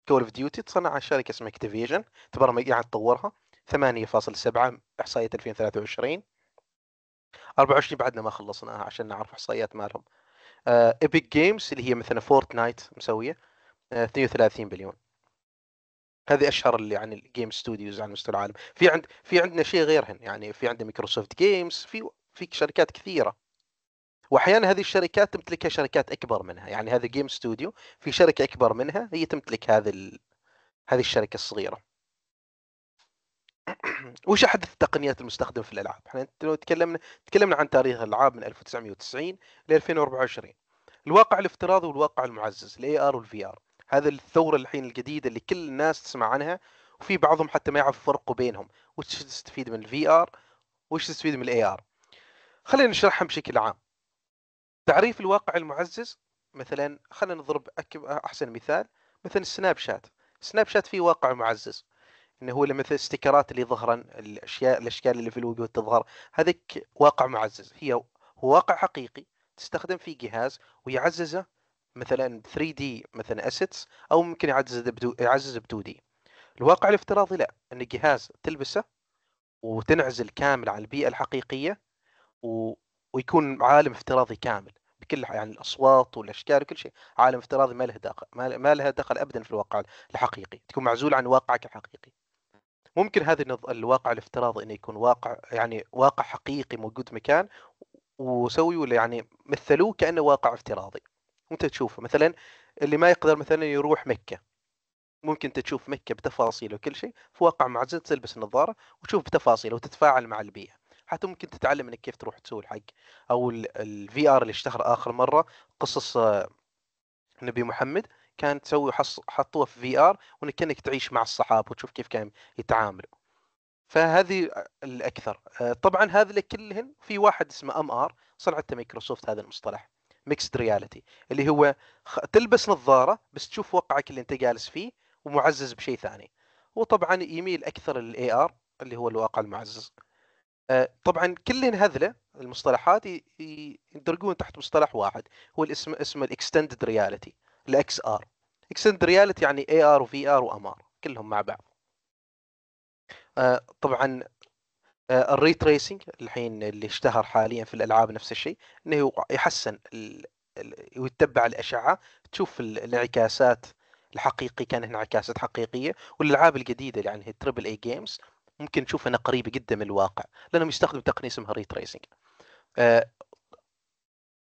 S2: كول اوف ديوتي تصنعها شركه اسمها اكتيفيشن تبرمج قاعد تطورها 8.7 احصائيه 2023 24 بعدنا ما خلصناها عشان نعرف احصائيات مالهم ايبك آه، جيمز اللي هي مثلا فورتنايت مسويه 32 آه، بليون هذه اشهر اللي عن الجيم ستوديوز على مستوى العالم في عند في عندنا شيء غيرهن يعني في عندنا مايكروسوفت جيمز في في شركات كثيره واحيانا هذه الشركات تمتلكها شركات اكبر منها يعني هذا جيم ستوديو في شركه اكبر منها هي تمتلك هذه هذه الشركه الصغيره وش احدث التقنيات المستخدمه في الالعاب؟ احنا تكلمنا تكلمنا عن تاريخ الالعاب من 1990 ل 2024 الواقع الافتراضي والواقع المعزز الاي ار والفي ار هذا الثوره الحين الجديده اللي كل الناس تسمع عنها وفي بعضهم حتى ما يعرف فرقوا بينهم وش تستفيد من الفي ار وش تستفيد من الاي ار خلينا نشرحها بشكل عام تعريف الواقع المعزز مثلا خلينا نضرب احسن مثال مثلا سناب شات سناب شات فيه واقع معزز انه هو مثل الاستيكرات اللي ظهرا الاشياء الاشكال اللي في الوجوه تظهر هذيك واقع معزز هي هو واقع حقيقي تستخدم فيه جهاز ويعززه مثلا 3 دي مثلا اسيتس او ممكن يعزز بدو يعزز ب 2 دي الواقع الافتراضي لا ان جهاز تلبسه وتنعزل كامل عن البيئه الحقيقيه و... ويكون عالم افتراضي كامل بكل يعني الاصوات والاشكال وكل شيء عالم افتراضي ما له دخل ما له دخل ابدا في الواقع الحقيقي تكون معزول عن واقعك الحقيقي ممكن هذا الواقع الافتراضي انه يكون واقع يعني واقع حقيقي موجود مكان وسووا يعني مثلوه كانه واقع افتراضي وانت تشوفه مثلا اللي ما يقدر مثلا يروح مكه ممكن تشوف مكة بتفاصيله وكل شيء في واقع معزز تلبس النظارة وتشوف بتفاصيله وتتفاعل مع البيئة حتى ممكن تتعلم انك كيف تروح تسوي الحق او الفي ار اللي اشتهر اخر مرة قصص آه، النبي محمد كان تسوي حطوها في في ار وانك كانك تعيش مع الصحاب وتشوف كيف كان يتعاملوا فهذه الاكثر آه، طبعا هذه كلهن في واحد اسمه ام ار صنعته مايكروسوفت هذا المصطلح ميكسد رياليتي اللي هو تلبس نظاره بس تشوف وقعك اللي انت جالس فيه ومعزز بشيء ثاني وطبعا يميل اكثر للاي ار اللي هو الواقع المعزز آه، طبعا كل هذله المصطلحات يندرجون تحت مصطلح واحد هو الاسم اسمه الاكستندد رياليتي الاكس ار اكسند رياليتي يعني اي ار وفي ار وام ار كلهم مع بعض آه، طبعا آه، الري تريسنج الحين اللي اشتهر حاليا في الالعاب نفس الشيء انه يحسن ويتبع الاشعه تشوف الانعكاسات الحقيقي كان هنا انعكاسات حقيقيه والالعاب الجديده اللي هي التربل اي جيمز ممكن تشوف انها قريبه جدا من الواقع لانهم يستخدموا تقنيه اسمها ري تريسنج آه،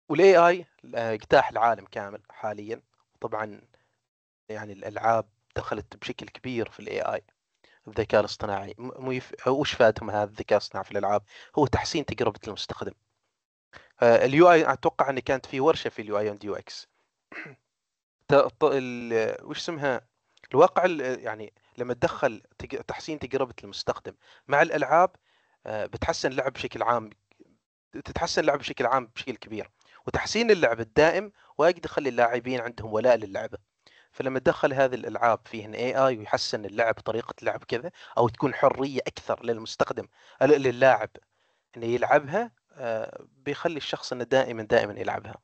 S2: والاي اي اجتاح العالم كامل حاليا طبعا يعني الالعاب دخلت بشكل كبير في الاي اي الذكاء الاصطناعي مو يف... وش فادهم هذا الذكاء الاصطناعي في الالعاب هو تحسين تجربه المستخدم آه، اليو اي اتوقع ان كانت في ورشه في اليو اي اند يو اكس وش اسمها الواقع يعني لما تدخل تحسين تجربه المستخدم مع الالعاب آه، بتحسن اللعب بشكل عام تتحسن اللعب بشكل عام بشكل كبير وتحسين اللعب الدائم واجد يخلي اللاعبين عندهم ولاء للعبه فلما تدخل هذه الالعاب فيهن اي اي ويحسن اللعب طريقه لعب كذا او تكون حريه اكثر للمستخدم للاعب انه يلعبها آه، بيخلي الشخص انه دائما دائما يلعبها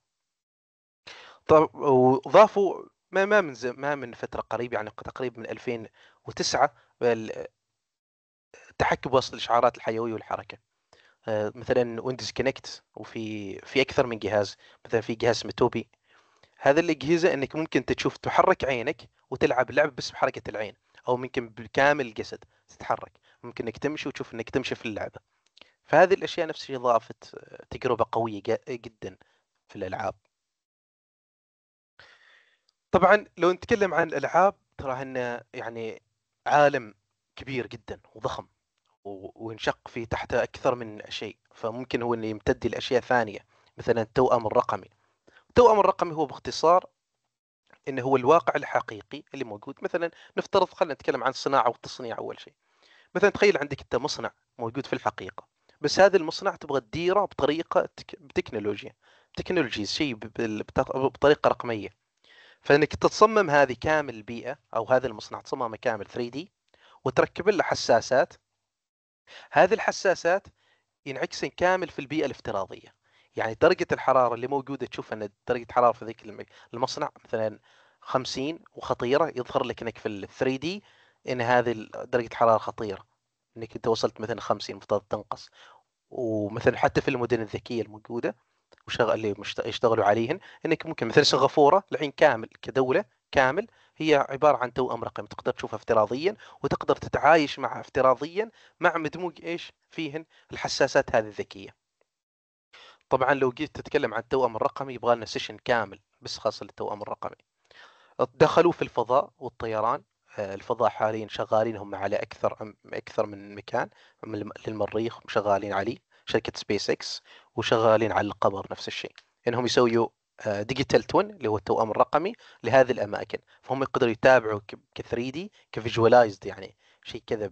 S2: طب وضافوا ما ما من ما من فتره قريبه يعني تقريبا من 2009 التحكم بوسط الاشعارات الحيويه والحركه آه، مثلا ويندوز كونكت وفي في اكثر من جهاز مثلا في جهاز اسمه توبي هذه الاجهزه انك ممكن تشوف تحرك عينك وتلعب لعب بس بحركه العين او ممكن بكامل الجسد تتحرك ممكن انك تمشي وتشوف انك تمشي في اللعبه فهذه الاشياء نفس الشيء ضافت آه، تجربه قويه جدا في الالعاب طبعا لو نتكلم عن الالعاب ترى ان يعني عالم كبير جدا وضخم وينشق في تحت أكثر من شيء فممكن هو أنه يمتد لأشياء ثانية مثلا التوأم الرقمي التوأم الرقمي هو باختصار أنه هو الواقع الحقيقي اللي موجود مثلا نفترض خلينا نتكلم عن الصناعة والتصنيع أول شيء مثلا تخيل عندك أنت مصنع موجود في الحقيقة بس هذا المصنع تبغى تديره بطريقة بتكنولوجيا تكنولوجيز شيء بطريقة رقمية فانك تتصمم هذه كامل البيئه او هذا المصنع تصممه كامل 3 دي وتركب له حساسات هذه الحساسات ينعكسن كامل في البيئة الافتراضية يعني درجة الحرارة اللي موجودة تشوف أن درجة الحرارة في ذيك المصنع مثلا 50 وخطيرة يظهر لك أنك في ال 3 دي أن هذه درجة الحرارة خطيرة أنك أنت وصلت مثلا 50 المفترض تنقص ومثلا حتى في المدن الذكية الموجودة وشغل اللي يشتغلوا عليهن انك ممكن مثلا سنغافوره الحين كامل كدوله كامل هي عباره عن توأم رقمي تقدر تشوفها افتراضيا وتقدر تتعايش معها افتراضيا مع مدموج ايش فيهن الحساسات هذه الذكيه طبعا لو جيت تتكلم عن التوأم الرقمي يبغى لنا سيشن كامل بس خاص للتوأم الرقمي دخلوا في الفضاء والطيران آه، الفضاء حاليا شغالين هم على اكثر اكثر من مكان للمريخ شغالين عليه شركه سبيس اكس وشغالين على القمر نفس الشيء انهم يسويوا ديجيتال آه، تون اللي هو التوأم الرقمي لهذه الاماكن فهم يقدروا يتابعوا ك 3 دي كفيجوالايزد يعني شيء كذا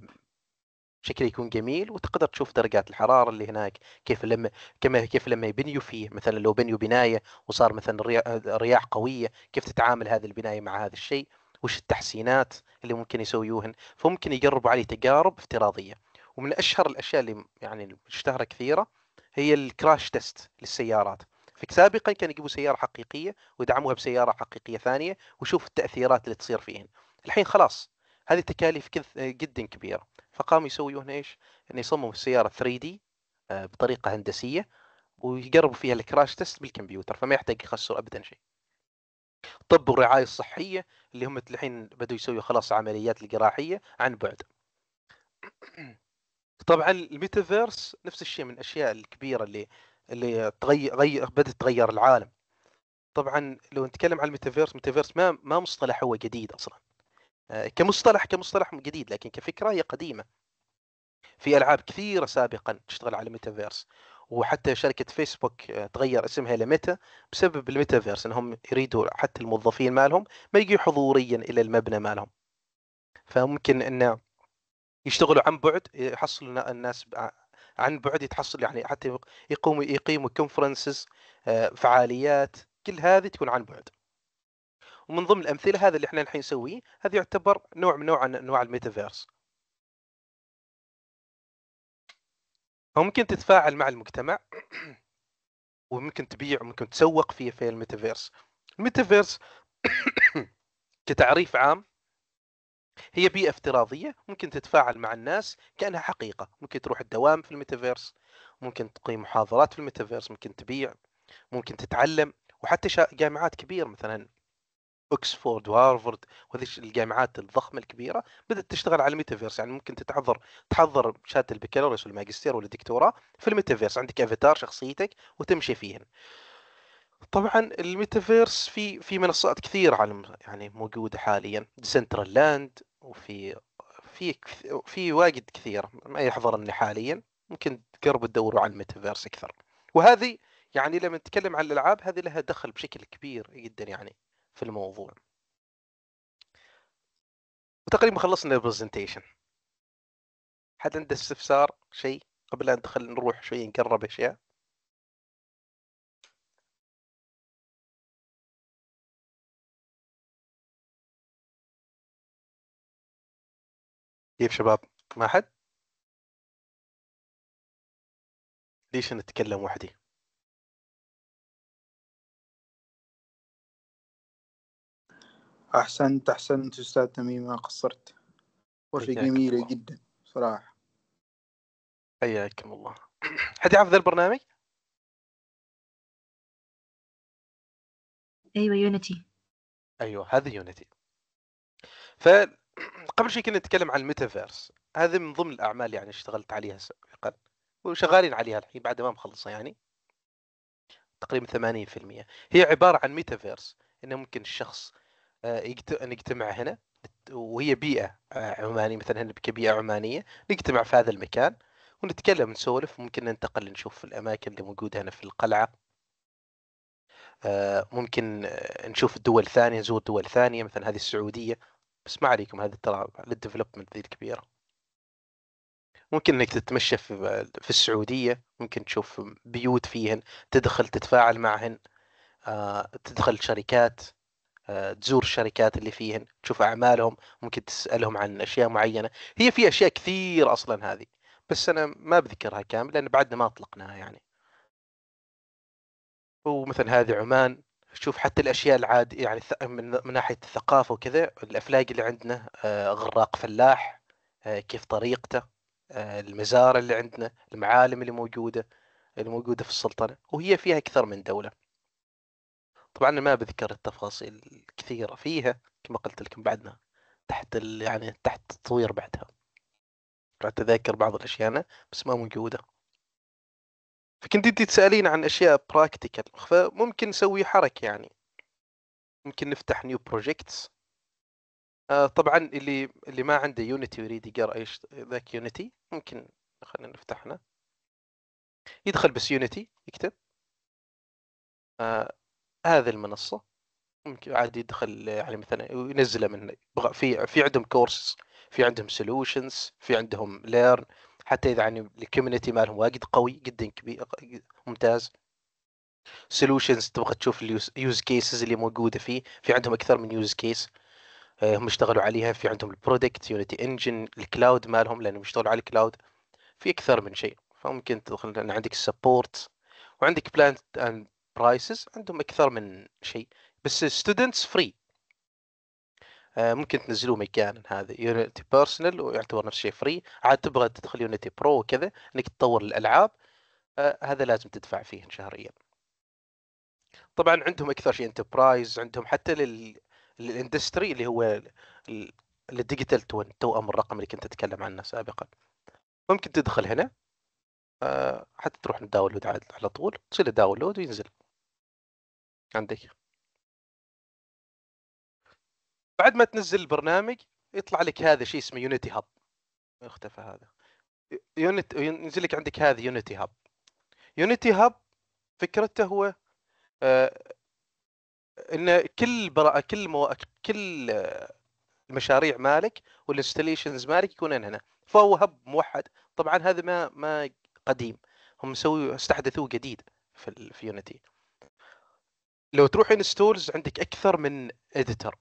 S2: شكله يكون جميل وتقدر تشوف درجات الحراره اللي هناك كيف لما كما كيف لما يبنيوا فيه مثلا لو بنيوا بنايه وصار مثلا آه، رياح قويه كيف تتعامل هذه البنايه مع هذا الشيء وش التحسينات اللي ممكن يسويوهن فممكن يجربوا عليه تجارب افتراضيه ومن اشهر الاشياء اللي يعني اشتهرت كثيره هي الكراش تيست للسيارات سابقا كان يجيبوا سياره حقيقيه ويدعموها بسياره حقيقيه ثانيه ويشوفوا التاثيرات اللي تصير فيهن الحين خلاص هذه تكاليف جدا كبيره فقاموا يسووا هنا ايش؟ انه يصمموا السياره 3 دي آه، بطريقه هندسيه ويقربوا فيها الكراش تيست بالكمبيوتر فما يحتاج يخسروا ابدا شيء. طب والرعايه الصحيه اللي هم الحين بدوا يسووا خلاص عمليات الجراحيه عن بعد. طبعا الميتافيرس نفس الشيء من الاشياء الكبيره اللي اللي تغير غير بدات تغير العالم طبعا لو نتكلم عن الميتافيرس الميتافيرس ما ما مصطلح هو جديد اصلا آه، كمصطلح كمصطلح جديد لكن كفكره هي قديمه في العاب كثيره سابقا تشتغل على الميتافيرس وحتى شركه فيسبوك آه، تغير اسمها لميتا بسبب الميتافيرس انهم يريدوا حتى الموظفين مالهم ما يجي حضوريا الى المبنى مالهم فممكن ان يشتغلوا عن بعد يحصلوا الناس عن بعد يتحصل يعني حتى يقوموا يقيموا كونفرنسز آه، فعاليات كل هذه تكون عن بعد ومن ضمن الامثله هذا اللي احنا الحين نسويه هذا يعتبر نوع من نوع انواع الميتافيرس فممكن تتفاعل مع المجتمع *clears throat* وممكن تبيع وممكن تسوق فيه في الميتافيرس الميتافيرس *coughs* كتعريف عام هي بيئة افتراضية ممكن تتفاعل مع الناس كأنها حقيقة ممكن تروح الدوام في الميتافيرس ممكن تقيم محاضرات في الميتافيرس ممكن تبيع ممكن تتعلم وحتى جامعات كبيرة مثلا أكسفورد وهارفرد وهذه الجامعات الضخمه الكبيره بدات تشتغل على الميتافيرس يعني ممكن تتحضر تحضر شهاده البكالوريوس والماجستير والدكتوراه في الميتافيرس عندك افاتار شخصيتك وتمشي فيهن طبعا الميتافيرس في في منصات كثير على يعني موجوده حاليا سنترال لاند وفي في في واجد كثير ما يحضرني حاليا ممكن تقربوا تدوروا على الميتافيرس اكثر وهذه يعني لما نتكلم عن الالعاب هذه لها دخل بشكل كبير جدا يعني في الموضوع وتقريبا خلصنا البرزنتيشن حد عنده استفسار شيء قبل ان ندخل نروح شوي
S3: نقرب اشياء
S4: كيف شباب ما حد ليش نتكلم وحدي
S3: احسنت احسنت استاذ تميم ما قصرت ورشه جميله الله. جدا صراحه حياكم الله *clears throat* حد
S4: يعرف ذا البرنامج ايوه
S2: يونيتي ايوه هذه يونيتي ف قبل شوي كنا نتكلم عن الميتافيرس هذه من ضمن الاعمال يعني اشتغلت عليها سابقا وشغالين عليها الحين بعد ما مخلصه يعني تقريبا 80% هي عباره عن ميتافيرس انه ممكن الشخص آه، نجتمع هنا وهي بيئه آه، عمانيه مثلا هنا كبيئه عمانيه نجتمع في هذا المكان ونتكلم نسولف ممكن ننتقل نشوف الاماكن اللي موجوده هنا في القلعه آه، ممكن نشوف دول ثانيه نزور دول ثانيه مثلا هذه السعوديه بس ما عليكم هذه ترى للديفلوبمنت ذي الكبيره ممكن انك تتمشى في, في السعوديه ممكن تشوف بيوت فيهن تدخل تتفاعل معهن آه، تدخل شركات آه، تزور الشركات اللي فيهن تشوف اعمالهم ممكن تسالهم عن اشياء معينه هي في اشياء كثير اصلا هذه بس انا ما بذكرها كامل لان بعدنا ما اطلقناها يعني ومثلا هذه عمان شوف حتى الاشياء العاديه يعني من, ناحيه الثقافه وكذا الافلاق اللي عندنا آه، غراق فلاح آه، كيف طريقته آه، المزارع اللي عندنا المعالم اللي موجوده الموجوده في السلطنه وهي فيها اكثر من دوله طبعا ما بذكر التفاصيل الكثيره فيها كما قلت لكم بعدنا تحت يعني تحت التطوير بعدها تذاكر بعض الاشياء بس ما موجوده فكنت انت تسالين عن اشياء براكتيكال فممكن نسوي حركه يعني ممكن نفتح نيو بروجيكتس آه طبعا اللي اللي ما عنده يونيتي ويريد يقرا ايش ذاك يونيتي ممكن خلينا نفتحنا يدخل بس يونيتي يكتب آه هذه المنصه ممكن عادي يدخل يعني مثلا ينزله من في في عندهم كورسز في عندهم سولوشنز في عندهم ليرن حتى اذا يعني الكوميونتي مالهم واجد قوي جدا كبير ممتاز سولوشنز تبغى تشوف اليوز كيسز اللي موجوده فيه في عندهم اكثر من يوز كيس آه، هم اشتغلوا عليها في عندهم البرودكت يونيتي انجن الكلاود مالهم لانهم يشتغلوا على الكلاود في اكثر من شيء فممكن تدخل لان عندك السبورت وعندك بلانت اند برايسز عندهم اكثر من شيء بس ستودنتس فري آه، ممكن تنزلوه مجانا هذا يونيتي بيرسونال ويعتبر نفس الشيء فري عاد تبغى تدخل يونيتي برو وكذا انك تطور الالعاب آه، هذا لازم تدفع فيه شهريا طبعا عندهم اكثر شيء انتربرايز عندهم حتى لل للاندستري اللي هو الديجيتال توين التوأم الرقمي اللي كنت اتكلم عنه سابقا ممكن تدخل هنا آه، حتى تروح الداونلود على طول تصير داونلود وينزل عندك بعد ما تنزل البرنامج يطلع لك هذا شيء اسمه يونيتي هاب اختفى هذا يونت ينزل لك عندك هذا يونيتي هاب يونيتي هاب فكرته هو آه، ان كل برا... كل مو... كل آه، المشاريع مالك والانستليشنز مالك يكونون هنا فهو هب موحد طبعا هذا ما ما قديم هم سووا استحدثوه جديد في في يونيتي لو تروح انستولز عندك اكثر من اديتر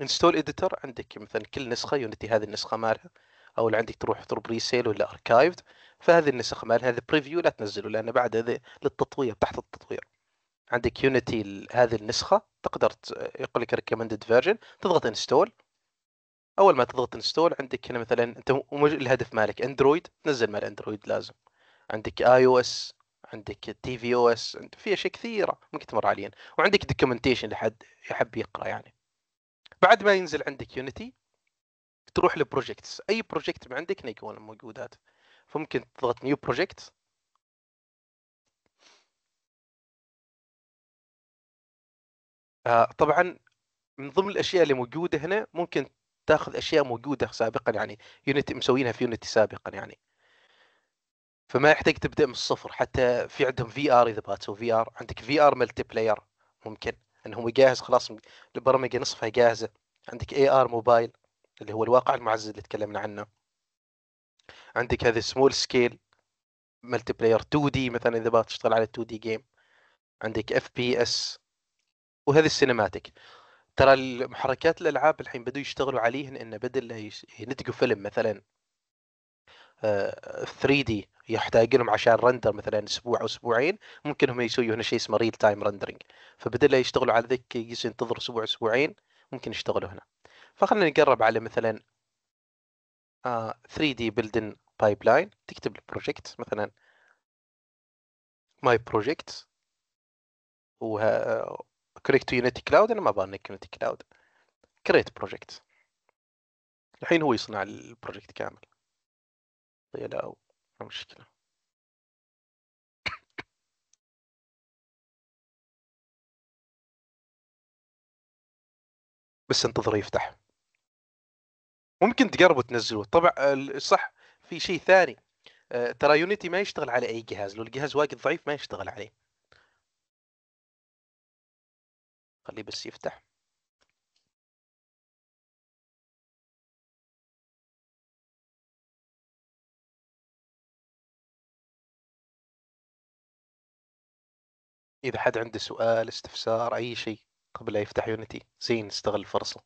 S2: انستول اديتور عندك مثلا كل نسخه يونتي هذه النسخه مالها او اللي عندك تروح تضرب بريسيل ولا اركايفد فهذه النسخ مالها هذا بريفيو لا تنزله لان بعد هذا للتطوير تحت التطوير عندك يونيتي هذه النسخه تقدر يقول لك ريكومندد فيرجن تضغط انستول اول ما تضغط انستول عندك هنا مثلا انت الهدف مالك اندرويد تنزل مال اندرويد لازم عندك اي او اس عندك تي في او اس في اشياء كثيره ممكن تمر علينا وعندك دوكيومنتيشن لحد يحب يقرا يعني بعد ما ينزل عندك يونيتي تروح لبروجكتس اي بروجكت ما عندك نيكون موجودات فممكن تضغط نيو بروجكت آه طبعا من ضمن الاشياء اللي موجوده هنا ممكن تاخذ اشياء موجوده سابقا يعني يونيتي مسوينها في يونيتي سابقا يعني فما يحتاج تبدا من الصفر حتى في عندهم في ار اذا تسوي في ار عندك في ار ملتي بلاير ممكن انه هو جاهز خلاص البرمجه نصفها جاهزه عندك اي ار موبايل اللي هو الواقع المعزز اللي تكلمنا عنه عندك هذه سمول سكيل ملتي بلاير 2 دي مثلا اذا بغيت تشتغل على 2 دي جيم عندك اف بي اس وهذه السينماتيك ترى المحركات الالعاب الحين بدوا يشتغلوا عليهن انه بدل ينتجوا فيلم مثلا 3 آه، دي يحتاج لهم عشان رندر مثلا اسبوع او اسبوعين ممكن هم يسووا هنا شيء اسمه ريل تايم رندرنج فبدل لا يشتغلوا على ذيك ينتظر اسبوع اسبوعين ممكن يشتغلوا هنا فخلنا نقرب على مثلا آه 3 دي بيلدن بايب لاين تكتب البروجكت مثلا
S3: ماي بروجكت و
S2: تو يونيتي كلاود انا ما بانك يونيتي كلاود كريت بروجكت الحين هو يصنع البروجكت كامل طيب، لا مشكلة
S3: بس انتظر يفتح
S2: ممكن تقربوا تنزلوه طبعا آه، صح في شيء ثاني آه، ترى يونيتي ما يشتغل على اي جهاز لو الجهاز واجد ضعيف ما يشتغل عليه
S3: خليه بس يفتح اذا حد عنده سؤال استفسار اي شيء قبل لا يفتح يونيتي زين استغل الفرصه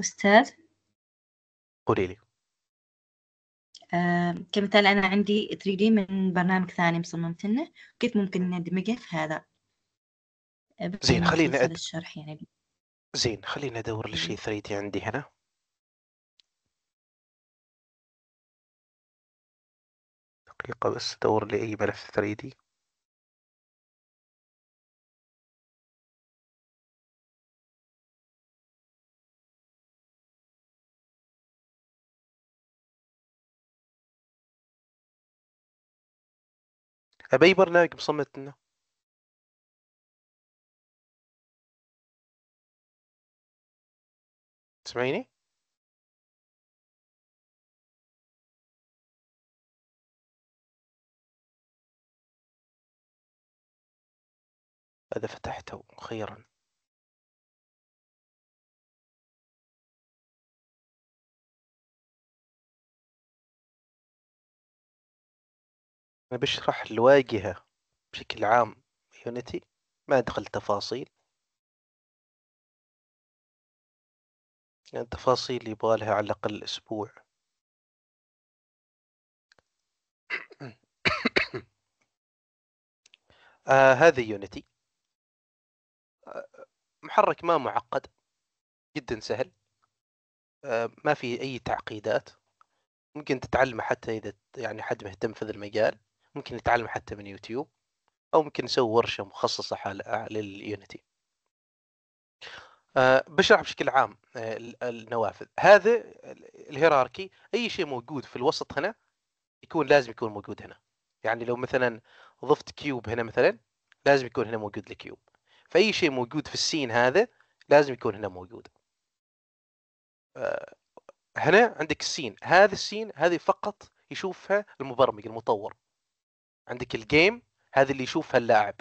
S3: استاذ قولي لي
S4: آه كمثال انا عندي 3 دي
S3: من برنامج ثاني مصممت لنا كيف ممكن ندمجه في هذا آه،
S2: زين خلينا أد...
S3: الشرح يعني
S2: زين خلينا ادور لشيء 3 دي عندي هنا
S4: دقيقة بس أدور لي أي ملف 3D أبي برنامج مصمت لنا تسمعيني هذا فتحته خيرا
S3: أنا بشرح الواجهة بشكل عام يونيتي ما أدخل تفاصيل يعني تفاصيل يبغالها على الأقل أسبوع *coughs* آه هذه يونيتي
S2: آه، محرك ما معقد جدا سهل آه ما في أي تعقيدات ممكن تتعلمه حتى إذا يعني حد مهتم في هذا المجال ممكن نتعلم حتى من يوتيوب او ممكن نسوي ورشه مخصصه لليونتي آه، بشرح بشكل عام آه، النوافذ هذا الهيراركي اي شيء موجود في الوسط هنا يكون لازم يكون موجود هنا يعني لو مثلا ضفت كيوب هنا مثلا لازم يكون هنا موجود الكيوب فاي شيء موجود في السين هذا لازم يكون هنا موجود آه، هنا عندك السين هذا السين هذه فقط يشوفها المبرمج المطور عندك الجيم هذه اللي يشوفها اللاعب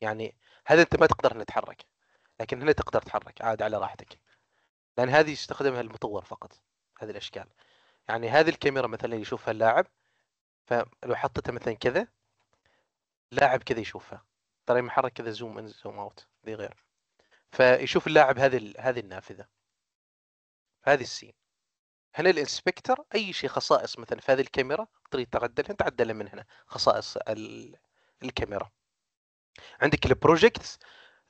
S2: يعني هذا انت ما تقدر نتحرك لكن هنا تقدر تتحرك عاد على راحتك لان هذه يستخدمها المطور فقط هذه الاشكال يعني هذه الكاميرا مثلا اللي يشوفها اللاعب فلو حطيتها مثلا كذا لاعب كذا يشوفها ترى محرك كذا زوم ان زوم اوت ذي غير فيشوف اللاعب هذه هذه النافذه هذه السين هنا الانسبكتر اي شيء خصائص مثلا في هذه الكاميرا تريد تعدلها تعدلها من هنا خصائص الكاميرا عندك البروجكت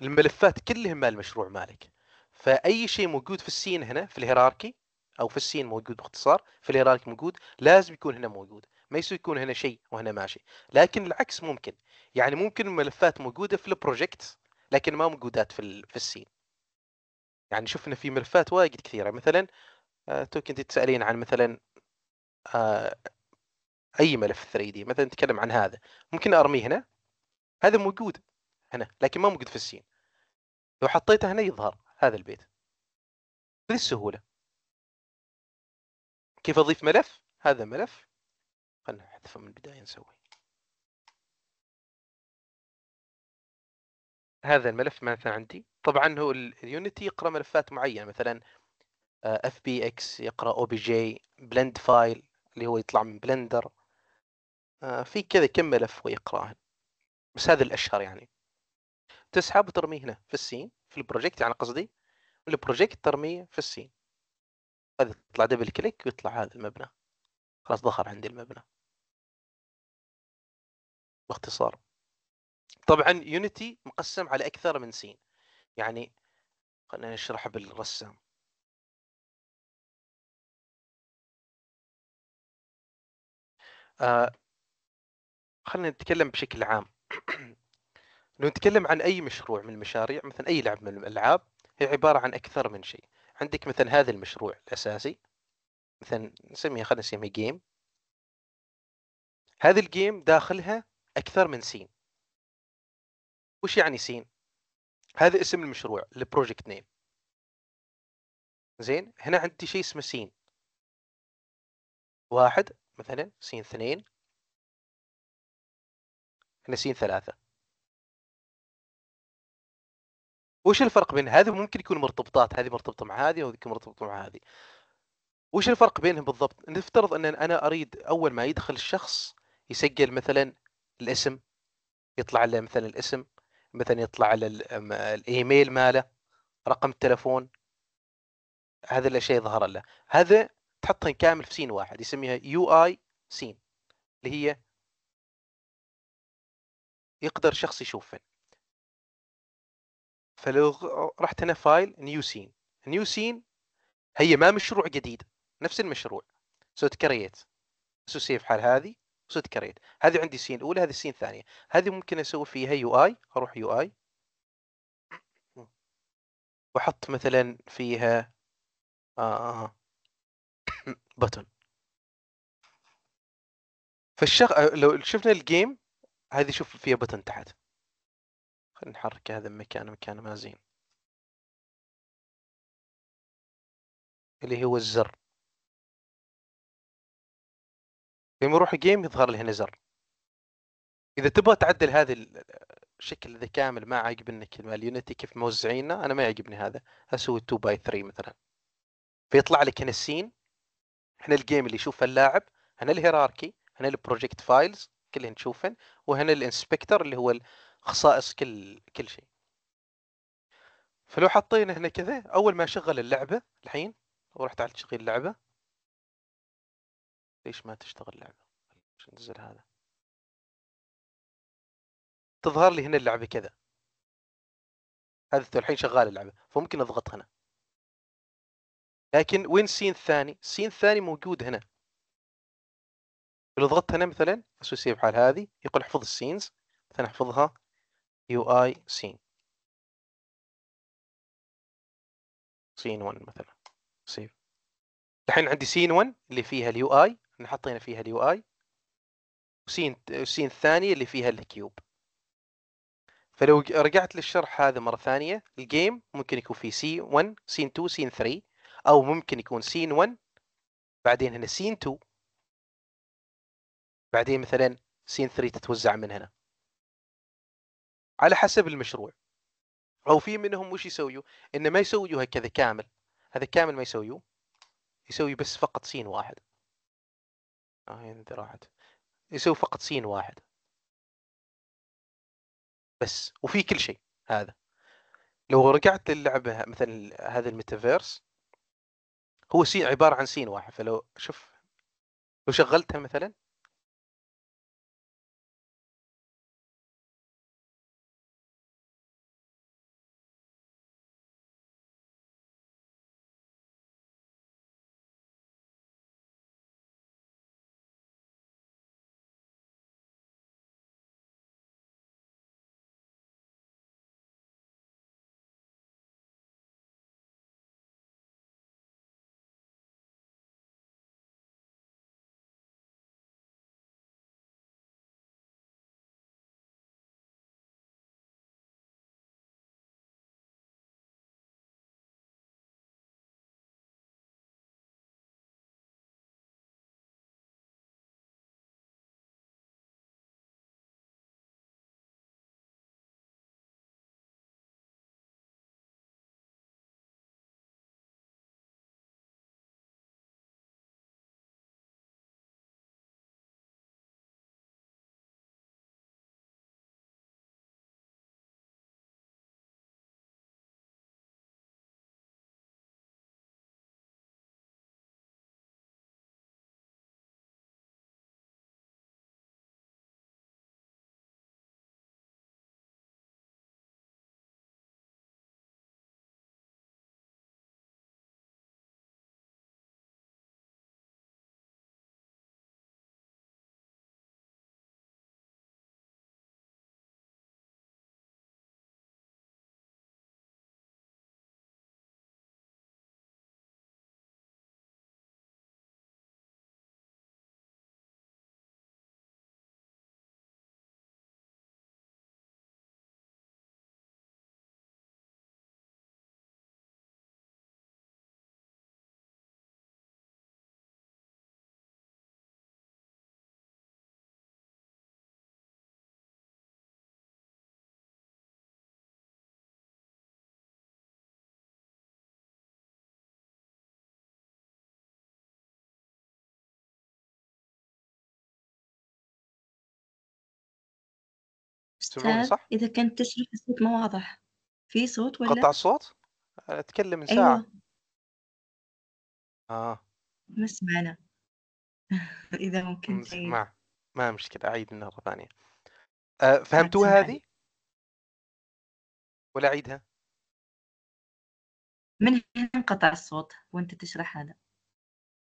S2: الملفات كلها مال المشروع مالك فاي شيء موجود في السين هنا في الهيراركي او في السين موجود باختصار في الهيراركي موجود لازم يكون هنا موجود ما يصير يكون هنا شيء وهنا ماشي لكن العكس ممكن يعني ممكن الملفات موجوده في البروجكت لكن ما موجودات في في السين يعني شفنا في ملفات واجد كثيره مثلا آه، تو كنت تسالين عن مثلا آه، اي ملف 3 دي مثلا نتكلم عن هذا ممكن ارميه هنا هذا موجود هنا لكن ما موجود في السين لو حطيته هنا يظهر هذا البيت بهذه السهوله
S3: كيف اضيف ملف هذا ملف خلنا نحذفه من البدايه نسوي
S2: هذا الملف مثلا عندي طبعا هو اليونيتي يقرا ملفات معينه مثلا اف بي اكس يقرا او بي جي بلند فايل اللي هو يطلع من بلندر آه، في كذا كم ملف ويقراه بس هذا الاشهر يعني تسحب وترميه هنا في السين في البروجكت يعني قصدي البروجكت ترميه في السين هذا يطلع دبل كليك ويطلع هذا المبنى خلاص ظهر عندي المبنى باختصار طبعا يونيتي مقسم على اكثر من سين
S3: يعني خلينا نشرح بالرسام آه
S2: خلينا نتكلم بشكل عام *clears throat* لو نتكلم عن اي مشروع من المشاريع مثلا اي لعبه من الالعاب هي عباره عن اكثر من شيء عندك مثلا هذا المشروع الاساسي مثلا نسميه خلينا نسميه جيم هذه الجيم داخلها اكثر من سين وش يعني سين هذا اسم المشروع البروجكت نيم زين هنا عندي شيء اسمه سين
S3: واحد مثلا س اثنين هنا س ثلاثة
S2: وش الفرق بين هذه ممكن يكون مرتبطات هذه مرتبطة مع هذه وهذه مرتبطة مع هذه وش الفرق بينهم بالضبط نفترض ان انا اريد اول ما يدخل الشخص يسجل مثلا الاسم يطلع له مثلا الاسم مثلا يطلع له الايميل ماله رقم التلفون هذا الاشياء يظهر له هذا تحطهن كامل في سين واحد يسميها يو اي سين اللي هي
S3: يقدر شخص يشوفها
S2: فلو رحت هنا فايل نيو سين نيو سين هي ما مشروع جديد نفس المشروع سوت كريت سو سيف حال هذه سوت كريت هذه عندي سين اولى هذه سين ثانيه هذه ممكن اسوي فيها يو اي اروح يو اي واحط مثلا فيها آه, آه،, آه. بتن فالشغ آه، لو شفنا الجيم هذه شوف فيها بتن تحت خلينا نحرك هذا مكان مكان
S3: ما زين اللي هو الزر لما يروح الجيم يظهر لي هنا زر
S2: اذا تبغى تعدل هذا الشكل ذا كامل ما عاجبنك اليونتي كيف موزعينه انا ما يعجبني هذا اسوي 2 باي 3 مثلا فيطلع لك هنا السين هنا الجيم اللي يشوفه اللاعب هنا الهيراركي هنا البروجكت فايلز كلهن تشوفهن وهنا الانسبكتر اللي هو خصائص كل كل شيء فلو حطينا هنا كذا اول ما اشغل اللعبه الحين ورحت على تشغيل اللعبه ليش ما تشتغل اللعبه ليش ننزل هذا
S3: تظهر لي هنا اللعبه كذا
S2: هذا الحين شغال اللعبه فممكن اضغط هنا لكن وين السين الثاني؟ السين الثاني موجود هنا لو ضغطت هنا مثلا اسوسيه بحال هذه يقول احفظ السينز مثلا احفظها يو اي سين
S3: سين 1 مثلا سيف
S2: الحين عندي سين 1 اللي فيها اليو اي احنا حطينا فيها اليو اي وسين السين الثانيه اللي فيها الكيوب فلو رجعت للشرح هذا مره ثانيه الجيم ممكن يكون في سي 1 سين 2 سين 3 او ممكن يكون سين 1 بعدين هنا سين 2 بعدين مثلا سين 3 تتوزع من هنا على حسب المشروع او في منهم وش يسويوا انه ما يسويوا هكذا كامل هذا كامل ما يسويوا يسوي بس فقط سين واحد اه ينذر راحت يسوي فقط سين واحد بس وفي كل شيء هذا لو رجعت للعبة مثلا هذا الميتافيرس هو سين عباره عن سين واحد فلو شوف لو شغلتها مثلا
S3: تسمعوني صح؟
S4: إذا كنت تشرح الصوت ما واضح في صوت ولا؟ قطع
S2: الصوت اتكلم من ساعة أيوة اه
S4: ما سمعنا *laughs* إذا ممكن
S2: نسمع ما مشكلة اعيد مرة ثانية آه، فهمتوها هذه ولا اعيدها؟
S3: من هنا انقطع الصوت وأنت تشرح هذا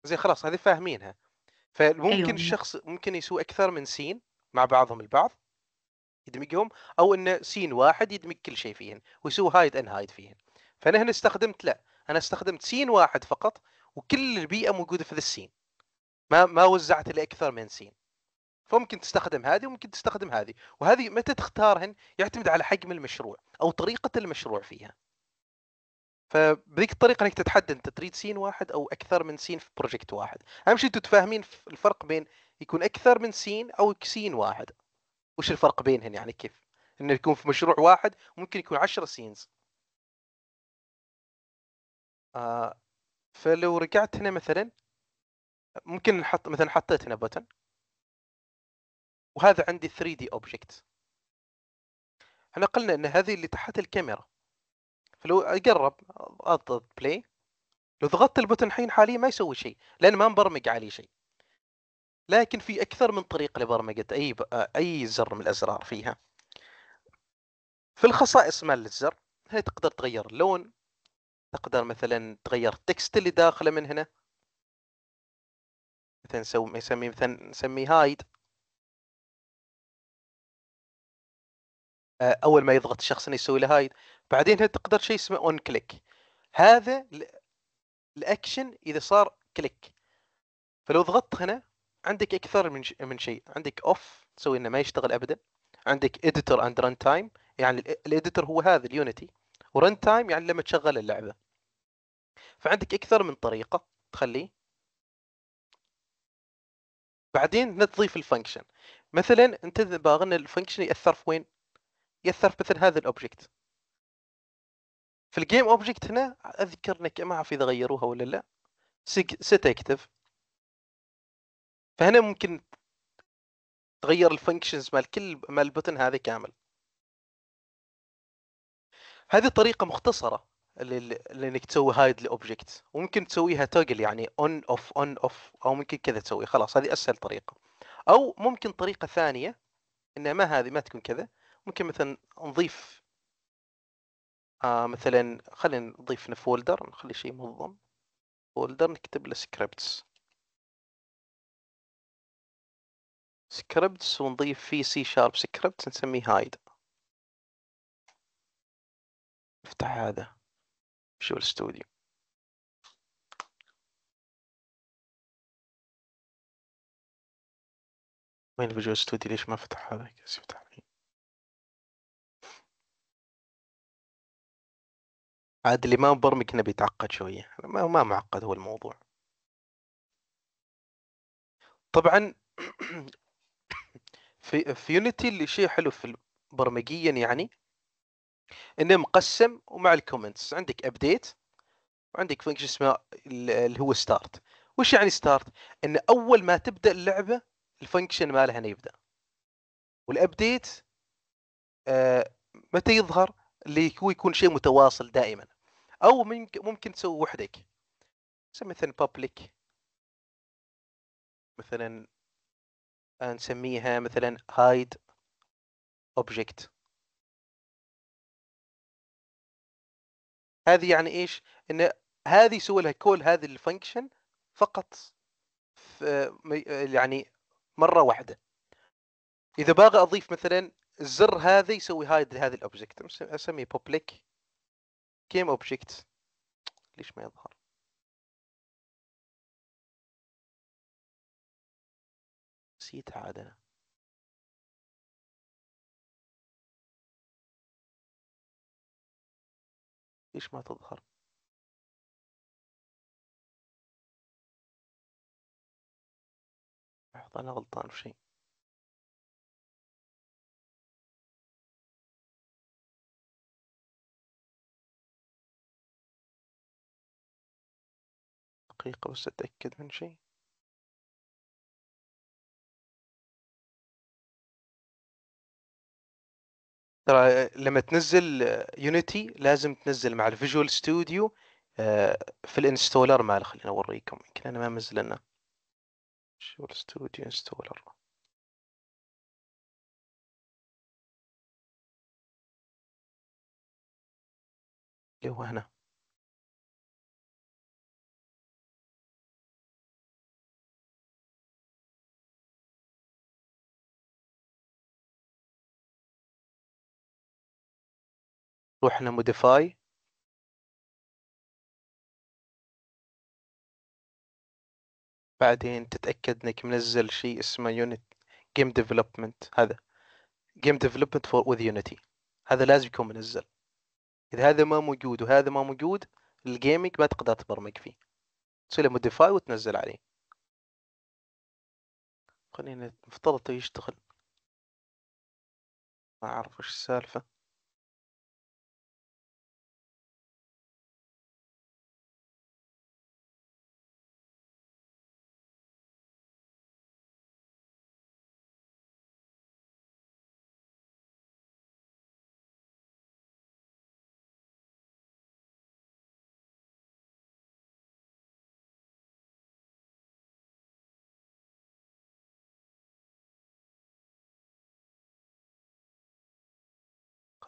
S2: زين خلاص هذه فاهمينها فممكن أيوة. الشخص أيوة. ممكن يسوي اكثر من سين مع بعضهم البعض يدمجهم او انه سين واحد يدمج كل شيء فيهن ويسوي هايد ان هايد فيهن فانا هنا استخدمت لا انا استخدمت سين واحد فقط وكل البيئه موجوده في ذا السين ما ما وزعت لاكثر من سين فممكن تستخدم هذه وممكن تستخدم هذه وهذه متى تختارهن يعتمد على حجم المشروع او طريقه المشروع فيها فبذيك الطريقه انك تتحدى انت تريد سين واحد او اكثر من سين في بروجكت واحد اهم شيء انتم الفرق بين يكون اكثر من سين او سين واحد وش الفرق بينهن يعني كيف انه يكون في مشروع واحد ممكن يكون 10 سينز آه فلو رجعت هنا مثلا ممكن نحط مثلا حطيت هنا بوتن وهذا عندي 3 دي اوبجكت احنا قلنا ان هذه اللي تحت الكاميرا فلو اقرب اضغط بلاي لو ضغطت البوتن الحين حاليا ما يسوي شيء لان ما مبرمج عليه شيء لكن في أكثر من طريقة لبرمجة أي أي زر من الأزرار فيها في الخصائص مال الزر هي تقدر تغير اللون تقدر مثلا تغير التكست اللي داخله من هنا مثلا نسوي نسمي مثلا نسمي هايد اول ما يضغط الشخص انه يسوي له هايد بعدين هنا تقدر شيء اسمه اون كليك هذا الاكشن اذا صار كليك فلو ضغطت هنا عندك اكثر من ش... من شيء عندك اوف تسوي انه ما يشتغل ابدا عندك اديتور اند ران تايم يعني الاديتور هو هذا اليونيتي ورن تايم يعني لما تشغل اللعبه فعندك اكثر من طريقه تخليه بعدين تضيف الفانكشن مثلا انت باغن الفانكشن ياثر في وين ياثر في مثل هذا الاوبجكت في الجيم اوبجكت هنا اذكر انك ما اعرف اذا غيروها ولا لا ست اكتف فهنا ممكن تغير الفانكشنز مال كل مال البوتن هذه كامل هذه طريقة مختصرة لانك تسوي هايد لاوبجكت وممكن تسويها توجل يعني اون اوف اون اوف او ممكن كذا تسوي خلاص هذه اسهل طريقة او ممكن طريقة ثانية انها ما هذه ما تكون كذا ممكن مثلا نضيف آه مثلا خلينا نضيف فولدر نخلي شيء منظم فولدر نكتب له سكريبتس
S3: سكريبتس ونضيف فيه سي شارب سكريبت نسميه هايد
S4: افتح هذا شو الاستوديو وين فيجوال ستوديو ليش ما فتح
S3: هذا كيف يفتح الحين
S2: عاد اللي ما مبرمج هنا بيتعقد شوية ما ما معقد هو الموضوع طبعا *clears throat* في في يونيتي اللي شيء حلو في برمجيا يعني انه مقسم ومع الكومنتس عندك ابديت وعندك فانكشن اسمه اللي هو ستارت وش يعني ستارت ان اول ما تبدا اللعبه الفانكشن مالها هنا يبدا والابديت آه متى يظهر اللي هو يكون شيء متواصل دائما او ممكن ممكن تسوي وحدك مثلا بابليك مثلا آه، نسميها مثلا هايد اوبجكت هذه يعني ايش ان هذه سوى لها كل هذه الفانكشن فقط يعني مره واحده اذا باغي اضيف مثلا الزر هذا يسوي هايد لهذا الاوبجكت اسميه public game object ليش ما يظهر
S4: عاد انا ليش ما تظهر احط أنا غلطان في شيء دقيقة بس أتأكد من شيء
S2: ترى لما تنزل يونيتي لازم تنزل مع الفيجوال ستوديو آه، في الانستولر ماله خليني اوريكم يمكن انا ما منزلنا فيجوال ستوديو انستولر
S4: اللي هو هنا روحنا موديفاي
S2: بعدين تتأكد انك منزل شيء اسمه يونت جيم ديفلوبمنت هذا جيم ديفلوبمنت فور وذ يونيتي هذا لازم يكون منزل اذا هذا ما موجود وهذا ما موجود الجيمنج ما تقدر تبرمج فيه تسوي له موديفاي وتنزل عليه خلينا مفترض يشتغل
S4: ما اعرف وش السالفه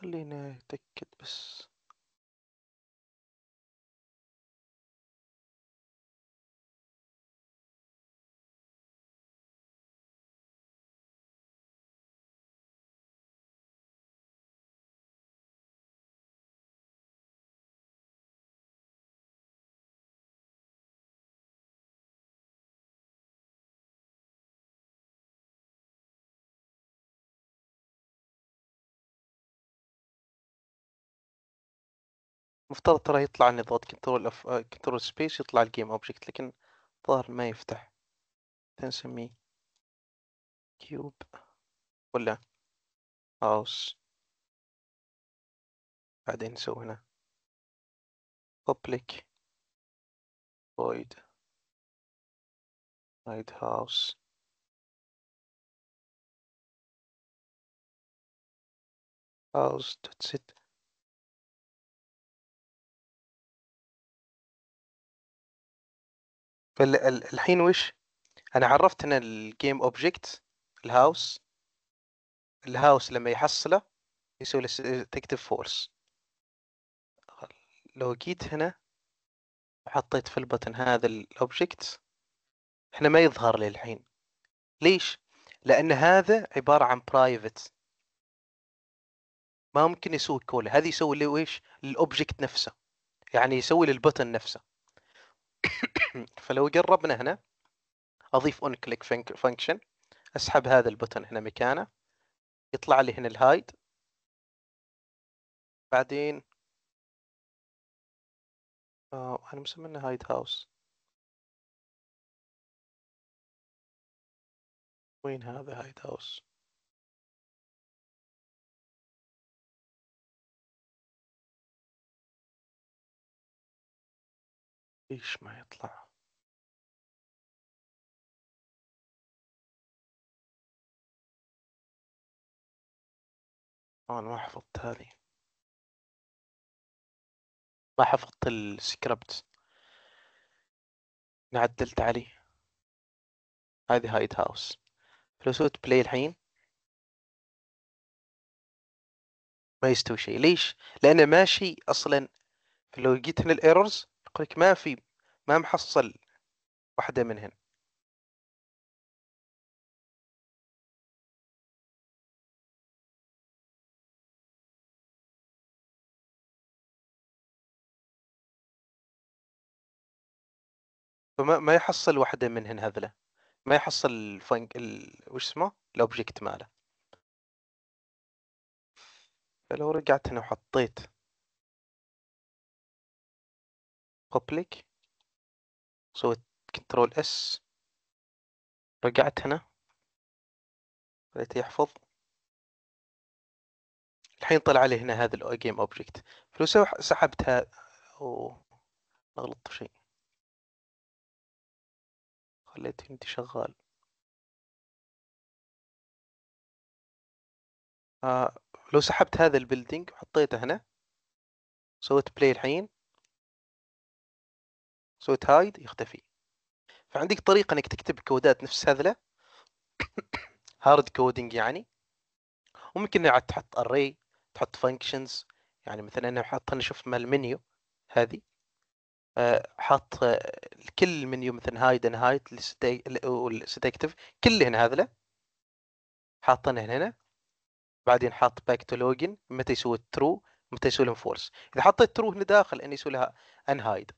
S4: خليني اتأكد بس
S2: مفترض ترى يطلع عندي ضغط كنترول اف كنترول سبيس يطلع الجيم اوبجكت لكن ظهر ما يفتح نسميه كيوب ولا
S3: هاوس بعدين نسوي هنا
S4: public void lighthouse house.sit
S3: فالحين
S2: وش انا عرفت هنا الجيم اوبجكت الهاوس الهاوس لما يحصله يسوي له تكتب فورس لو جيت هنا وحطيت في البطن هذا الاوبجكت احنا ما يظهر لي الحين ليش لان هذا عباره عن برايفت ما ممكن يسوي كول هذه يسوي لي ويش الاوبجكت نفسه يعني يسوي للبطن نفسه *coughs* فلو قربنا هنا اضيف اون كليك فانكشن اسحب هذا البوتن هنا مكانه يطلع لي هنا الهايد بعدين
S4: آه انا مسمينا هايد هاوس وين هذا هايد هاوس ليش ما يطلع آه، انا ما حفظت هذه
S3: ما حفظت السكريبت نعدلت عليه هذه هايد هاوس لو سويت بلاي الحين
S2: ما يستوي شيء ليش لانه ماشي اصلا لو جيت هنا الايرورز عقلك ما في ما محصل واحدة
S4: منهن
S3: فما ما يحصل واحدة
S2: منهن هذله ما يحصل الفنك ال... وش اسمه الأوبجكت ماله
S3: فلو رجعت هنا وحطيت
S4: public سويت كنترول اس
S3: رجعت هنا خليته يحفظ الحين طلع لي هنا هذا جيم اوبجكت فلو سحبتها او ما غلطت شيء
S4: خليته انت شغال
S3: آه لو سحبت هذا البيلدينج وحطيته هنا سويت
S2: بلاي الحين سويت هايد يختفي فعندك طريقه انك تكتب كودات نفس هذله هارد كودينج يعني وممكن عاد تحط اري تحط فانكشنز يعني مثلا انا حاط انا شفت مال المنيو هذه آه، حاط آه، كل منيو مثلا هايد ان هايد والستيكتف كلهن هذله حاطنه هنا بعدين حاط باك تو لوجن متى يسوي ترو متى يسوي فورس اذا حطيت ترو هنا داخل ان يسوي لها ان هايد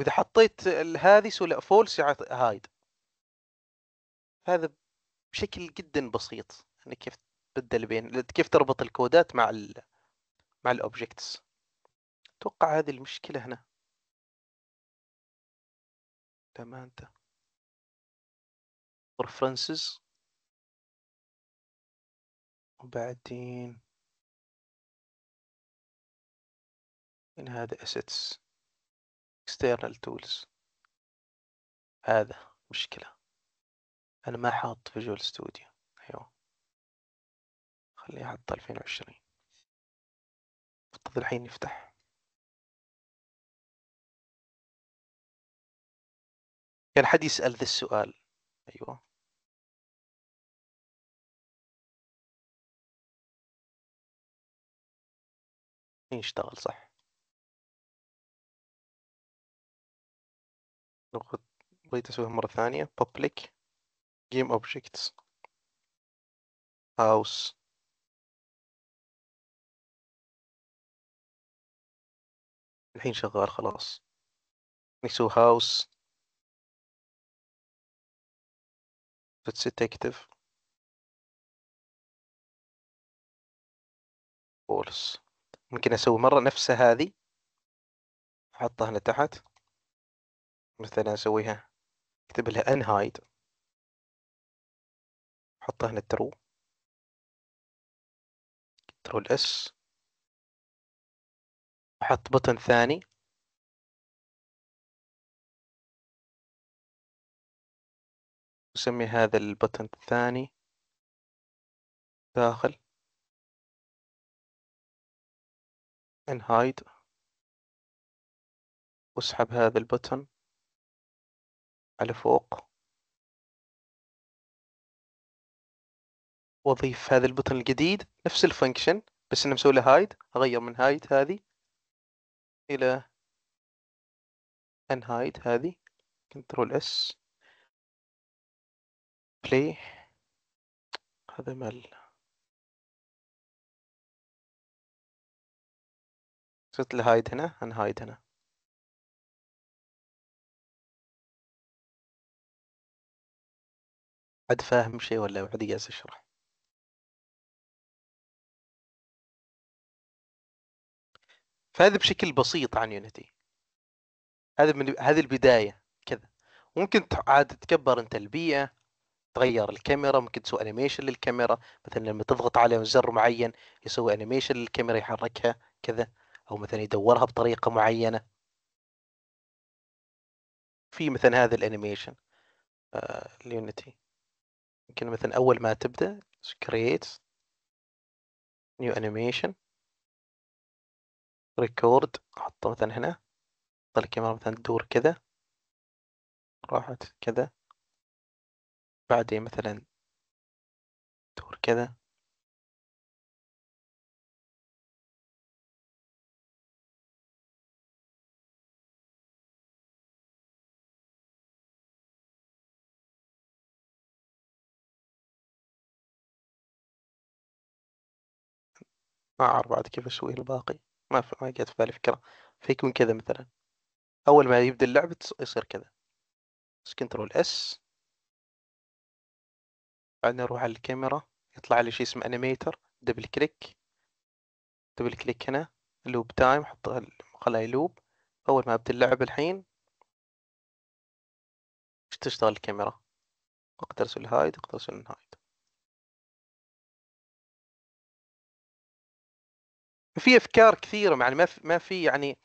S2: واذا حطيت هذه سولا فولس هايد هذا بشكل جدا بسيط انك كيف تبدل بين كيف تربط الكودات مع ال مع الاوبجكتس
S3: اتوقع هذه المشكله هنا
S4: تمام انت preferences وبعدين
S3: هنا هذا assets external tools هذا مشكلة أنا ما حاط فيجوال ستوديو أيوة خليه أحط 2020 المفروض الحين
S4: نفتح كان حد يسأل ذا السؤال أيوة نشتغل صح لو بغيت اسويها مرة ثانية public game objects house الحين شغال خلاص نسوي house فتست اكتف
S3: فولس ممكن اسوي مرة نفسها هذه احطها هنا تحت مثلا اسويها اكتب لها ان هايد احطها هنا ترو
S4: كنترول اس احط بطن ثاني اسمي هذا البطن الثاني داخل ان هايد واسحب هذا البطن
S3: لفوق
S2: واضيف هذا البطن الجديد نفس الفانكشن بس انا مسوي له هايد اغير من هايد هذه الى ان هايد هذه
S3: كنترول اس بلاي هذا
S4: مال صرت له هايد هنا ان هايد هنا حد فاهم شيء ولا حد جالس يشرح
S2: فهذا بشكل بسيط عن يونيتي هذا من هذه البدايه كذا ممكن عاد تكبر انت البيئه تغير الكاميرا ممكن تسوي انيميشن للكاميرا مثلا لما تضغط على زر معين يسوي انيميشن للكاميرا يحركها كذا او مثلا يدورها بطريقه معينه في مثلا هذا
S3: الانيميشن اليونيتي يمكن مثلا اول ما تبدا create new animation ريكورد احطه مثلا هنا احط الكاميرا مثلا تدور كذا راحت كذا بعدين مثلا تدور كذا ما أعرف بعد كيف أسوي الباقي ما ف... ما
S2: جت في بالي فكرة فيكون كذا مثلا أول ما يبدأ اللعب يصير كذا بس كنترول اس بعدين أروح على الكاميرا يطلع لي شيء اسمه أنيميتر دبل كليك دبل كليك هنا لوب تايم حط خلاي لوب أول ما أبدأ اللعب الحين
S3: تشتغل الكاميرا أقدر أسوي الهايد أقدر أسوي هايد
S2: في افكار كثيره يعني ما في ما في يعني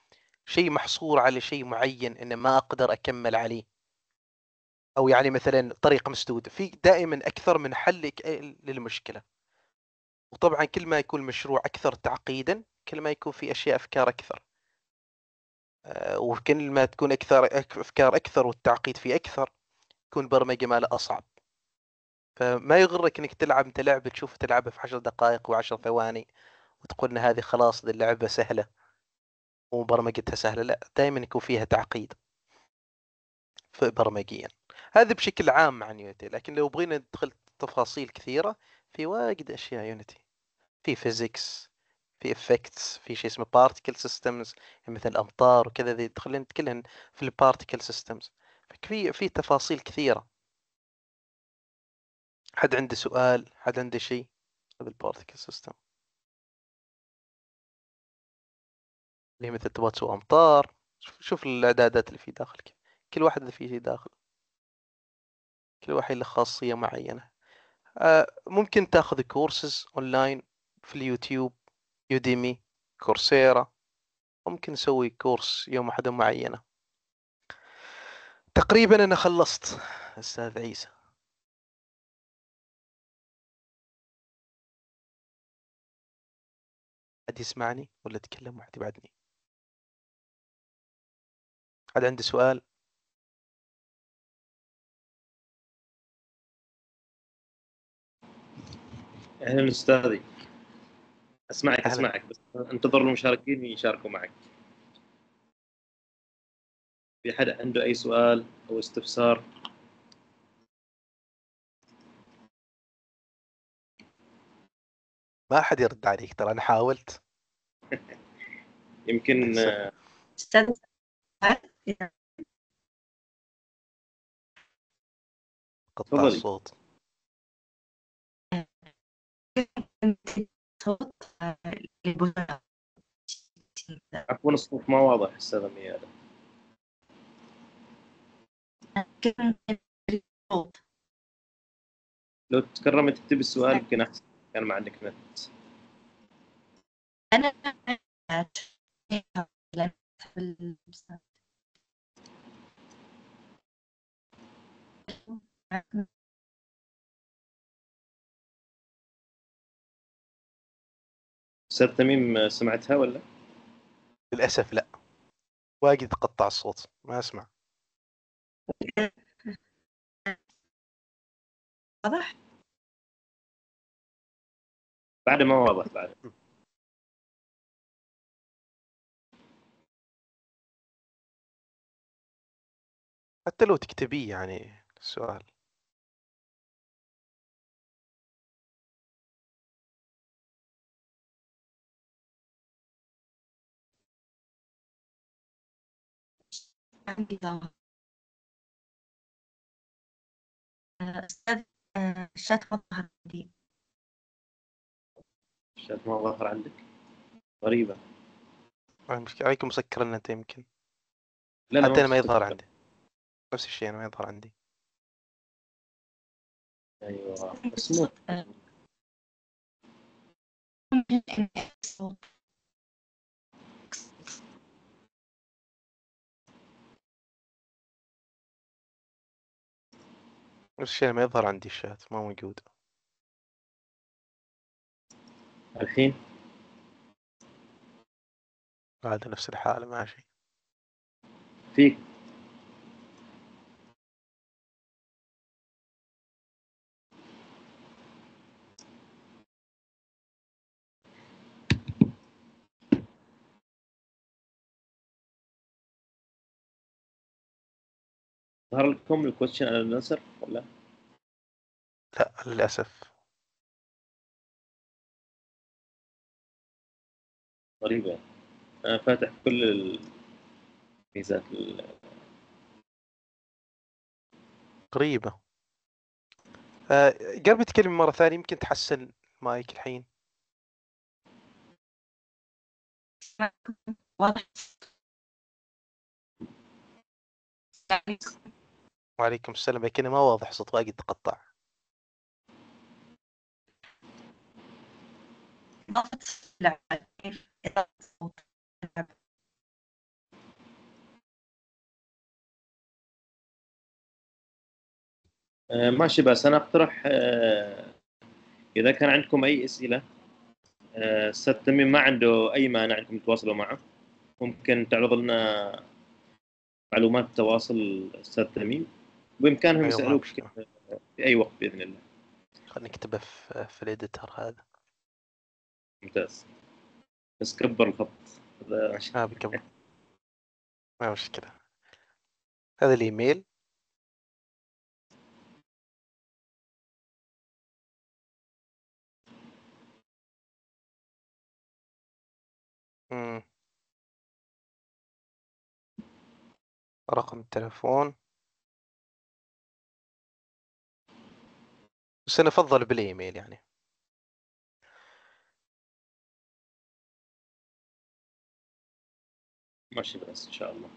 S2: شيء محصور على شيء معين انه ما اقدر اكمل عليه او يعني مثلا طريقه مسدوده في دائما اكثر من حل للمشكله وطبعا كل ما يكون المشروع اكثر تعقيدا كل ما يكون في اشياء افكار اكثر آه، وكل ما تكون اكثر افكار اكثر والتعقيد فيه اكثر تكون برمجه ماله اصعب فما يغرك انك تلعب انت لعبه تشوف تلعبها في 10 دقائق و10 ثواني وتقول ان هذه خلاص دي اللعبه سهله وبرمجتها سهله لا دائما يكون فيها تعقيد في برمجيا هذا بشكل عام عن يونيتي لكن لو بغينا ندخل تفاصيل كثيره في واجد اشياء يونيتي في فيزيكس في افكتس في شيء اسمه بارتيكل سيستمز مثل الامطار وكذا ذي تخلينا نتكلم في البارتيكل سيستمز في في تفاصيل كثيره حد عنده سؤال حد عنده
S3: شيء بالبارتيكل سيستم
S2: اللي مثل تبغى امطار شوف الاعدادات اللي في داخلك كل واحد اللي فيه داخل كل واحد له خاصيه معينه آه، ممكن تاخذ كورسز اونلاين في اليوتيوب يوديمي كورسيرا ممكن نسوي كورس يوم احد معينة تقريبا
S3: أنا خلصت أستاذ عيسى
S4: حد يسمعني ولا تكلم واحد يبعدني حد عنده سؤال
S1: اهلا استاذي اسمعك أهلاً. اسمعك بس انتظر المشاركين يشاركوا معك في حد عنده اي سؤال او
S4: استفسار
S3: ما حد يرد عليك ترى انا حاولت *laughs* يمكن
S4: استاذ قطع الصوت صوت
S1: عفوا الصوت ما واضح استاذ ميادة لو تكرمت تكتب السؤال يمكن احسن كان ما عندك نت
S4: انا
S3: سر تميم آه، سمعتها ولا؟ للاسف لا واجد قطع الصوت ما اسمع
S4: واضح؟ بعد ما واضح بعد حتى لو تكتبيه يعني السؤال عندي ضغط أستاذ الشات آه، ما ظهر عندي
S1: الشات ما ظهر عندك غريبة
S2: المشكلة عليكم مسكر لنا أنت يمكن لا لا حتى أنا ما يظهر عندي نفس الشيء أنا ما
S3: يظهر عندي
S4: أيوه
S3: بس مو آه. الشيء ما يظهر عندي الشات ما موجود الحين بعد نفس الحالة ماشي فيك
S4: ظهر لكم الكويشن على النصر ولا؟ لا للأسف غريبة أنا
S2: فاتح كل الميزات ال... غريبة آه قبل تكلم مرة ثانية يمكن تحسن
S3: مايك الحين واضح
S2: وعليكم السلام لكن ما واضح صوت واجد تقطع
S4: آه، ماشي بس انا
S1: اقترح آه، اذا كان عندكم اي اسئله استاذ آه، تميم ما عنده اي مانع انكم تتواصلوا معه ممكن تعرض لنا معلومات تواصل استاذ تميم بامكانهم أيوة يسالوك في اي وقت باذن الله خلينا نكتبه في, في الاديتر هذا ممتاز بس كبر الخط عشان
S3: آه بكبر ما مشكله هذا الايميل
S4: رقم التلفون بس انا افضل بالايميل يعني ماشي بس ان شاء الله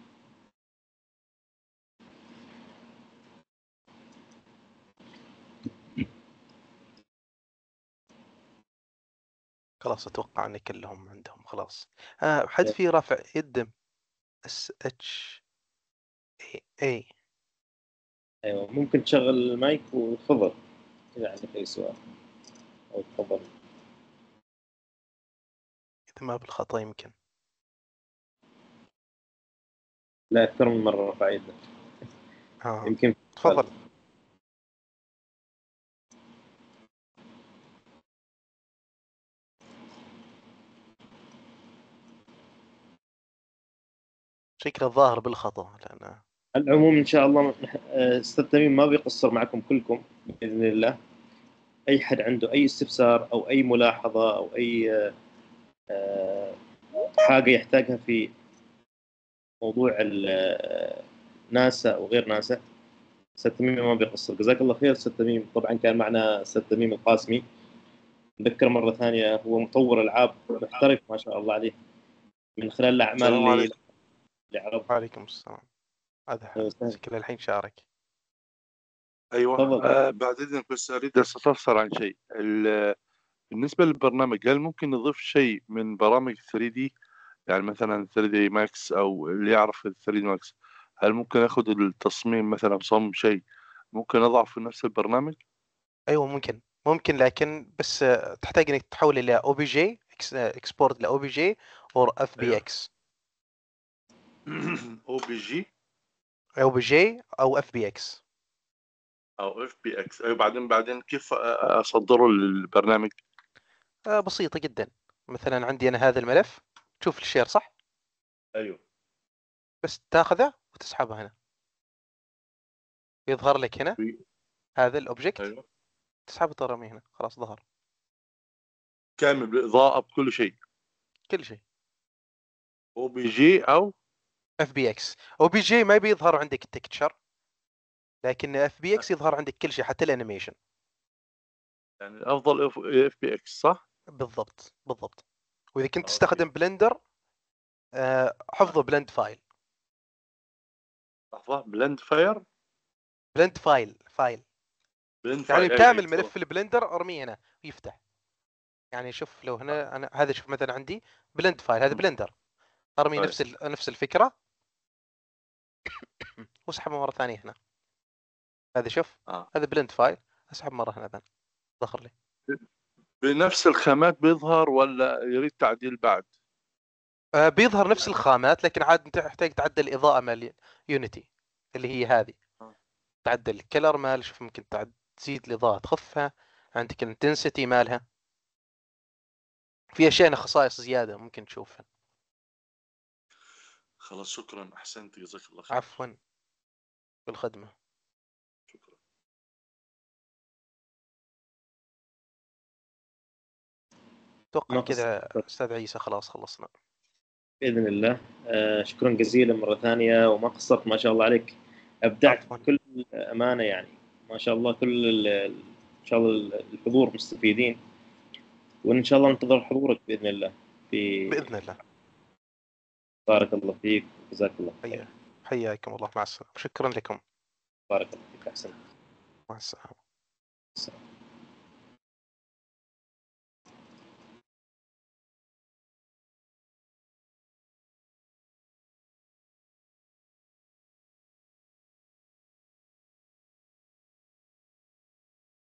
S2: خلاص اتوقع ان كلهم عندهم خلاص
S3: آه حد في رفع
S1: يدم اس اتش اي اي ايوه ممكن تشغل المايك وتفضل إذا عندك أي سؤال أو تفضل
S3: إذا ما بالخطأ يمكن
S4: لا أكثر من مرة فعيدة آه. يمكن تفضل
S2: شكله الظاهر بالخطأ لأنه
S4: العموم ان شاء الله
S1: آه، استاذ تميم ما بيقصر معكم كلكم باذن الله اي حد عنده اي استفسار او اي ملاحظه او اي آه، آه، حاجه يحتاجها في موضوع ناسا او غير ناسا استاذ تميم ما بيقصر جزاك الله خير استاذ تميم طبعا كان معنا استاذ تميم القاسمي نذكر مره ثانيه هو مطور العاب محترف ما شاء الله عليه من خلال الاعمال اللي
S2: عليكم السلام
S1: هذا إيه، طيب. شكله الحين شارك
S3: ايوه آه بعد اذنك بس اريد استفسر عن شيء
S2: بالنسبه للبرنامج هل ممكن نضيف شيء من برامج 3 دي يعني مثلا 3 دي ماكس او اللي يعرف 3 دي ماكس هل ممكن اخذ التصميم مثلا صمم شيء ممكن اضعه في نفس البرنامج ايوه ممكن ممكن لكن بس آه، تحتاج انك تحول الى او بي جي اكسبورت لاو بي جي او اف بي اكس او بي جي او جي او اف بي اكس
S3: او اف بي اكس أيوة بعدين بعدين كيف اصدره للبرنامج
S2: أه، بسيطه جدا مثلا عندي انا هذا الملف تشوف الشير صح ايوه بس تاخذه وتسحبه هنا يظهر لك هنا هذا الاوبجكت ايوه تسحبه ترميه هنا خلاص ظهر
S3: كامل بالاضاءه بكل شيء
S2: كل شيء او بي جي او اف بي اكس او بي جي ما بيظهر عندك التكتشر لكن اف بي اكس يظهر عندك كل شيء حتى الانيميشن
S3: يعني الافضل اف بي اكس
S2: صح بالضبط بالضبط واذا كنت تستخدم بلندر آه، حفظه بلند فايل لحظه بلند فاير بلند فايل فايل بلند يعني كامل ملف البلندر ارميه هنا ويفتح يعني شوف لو هنا انا هذا شوف مثلا عندي بلند فايل هذا بلندر ارمي نفس نفس الفكره *coughs* واسحبه مره ثانيه هنا هذا شوف آه. هذا بلند فايل اسحب مره هنا ثانيه ظهر لي بنفس الخامات بيظهر ولا يريد تعديل بعد؟ آه بيظهر نفس الخامات لكن عاد انت تحتاج تعدل الاضاءه مال يونيتي اللي هي هذه آه. تعدل الكلر مال شوف ممكن تعد تزيد الاضاءه تخفها عندك الانتنسيتي مالها في اشياء خصائص زياده ممكن تشوفها
S3: خلاص شكرا احسنت جزاك الله خير عفوا بالخدمه شكرا
S1: اتوقع كذا استاذ عيسى خلاص خلصنا باذن الله آه شكرا جزيلا مره ثانيه وما قصرت ما شاء الله عليك ابدعت بكل امانه يعني ما شاء الله كل ان شاء الله الحضور مستفيدين وان شاء الله ننتظر حضورك باذن الله في باذن الله بارك الله فيك جزاك الله خير حياكم الله مع السلامه شكرا لكم بارك
S2: الله فيك احسن مع السلامه السلام.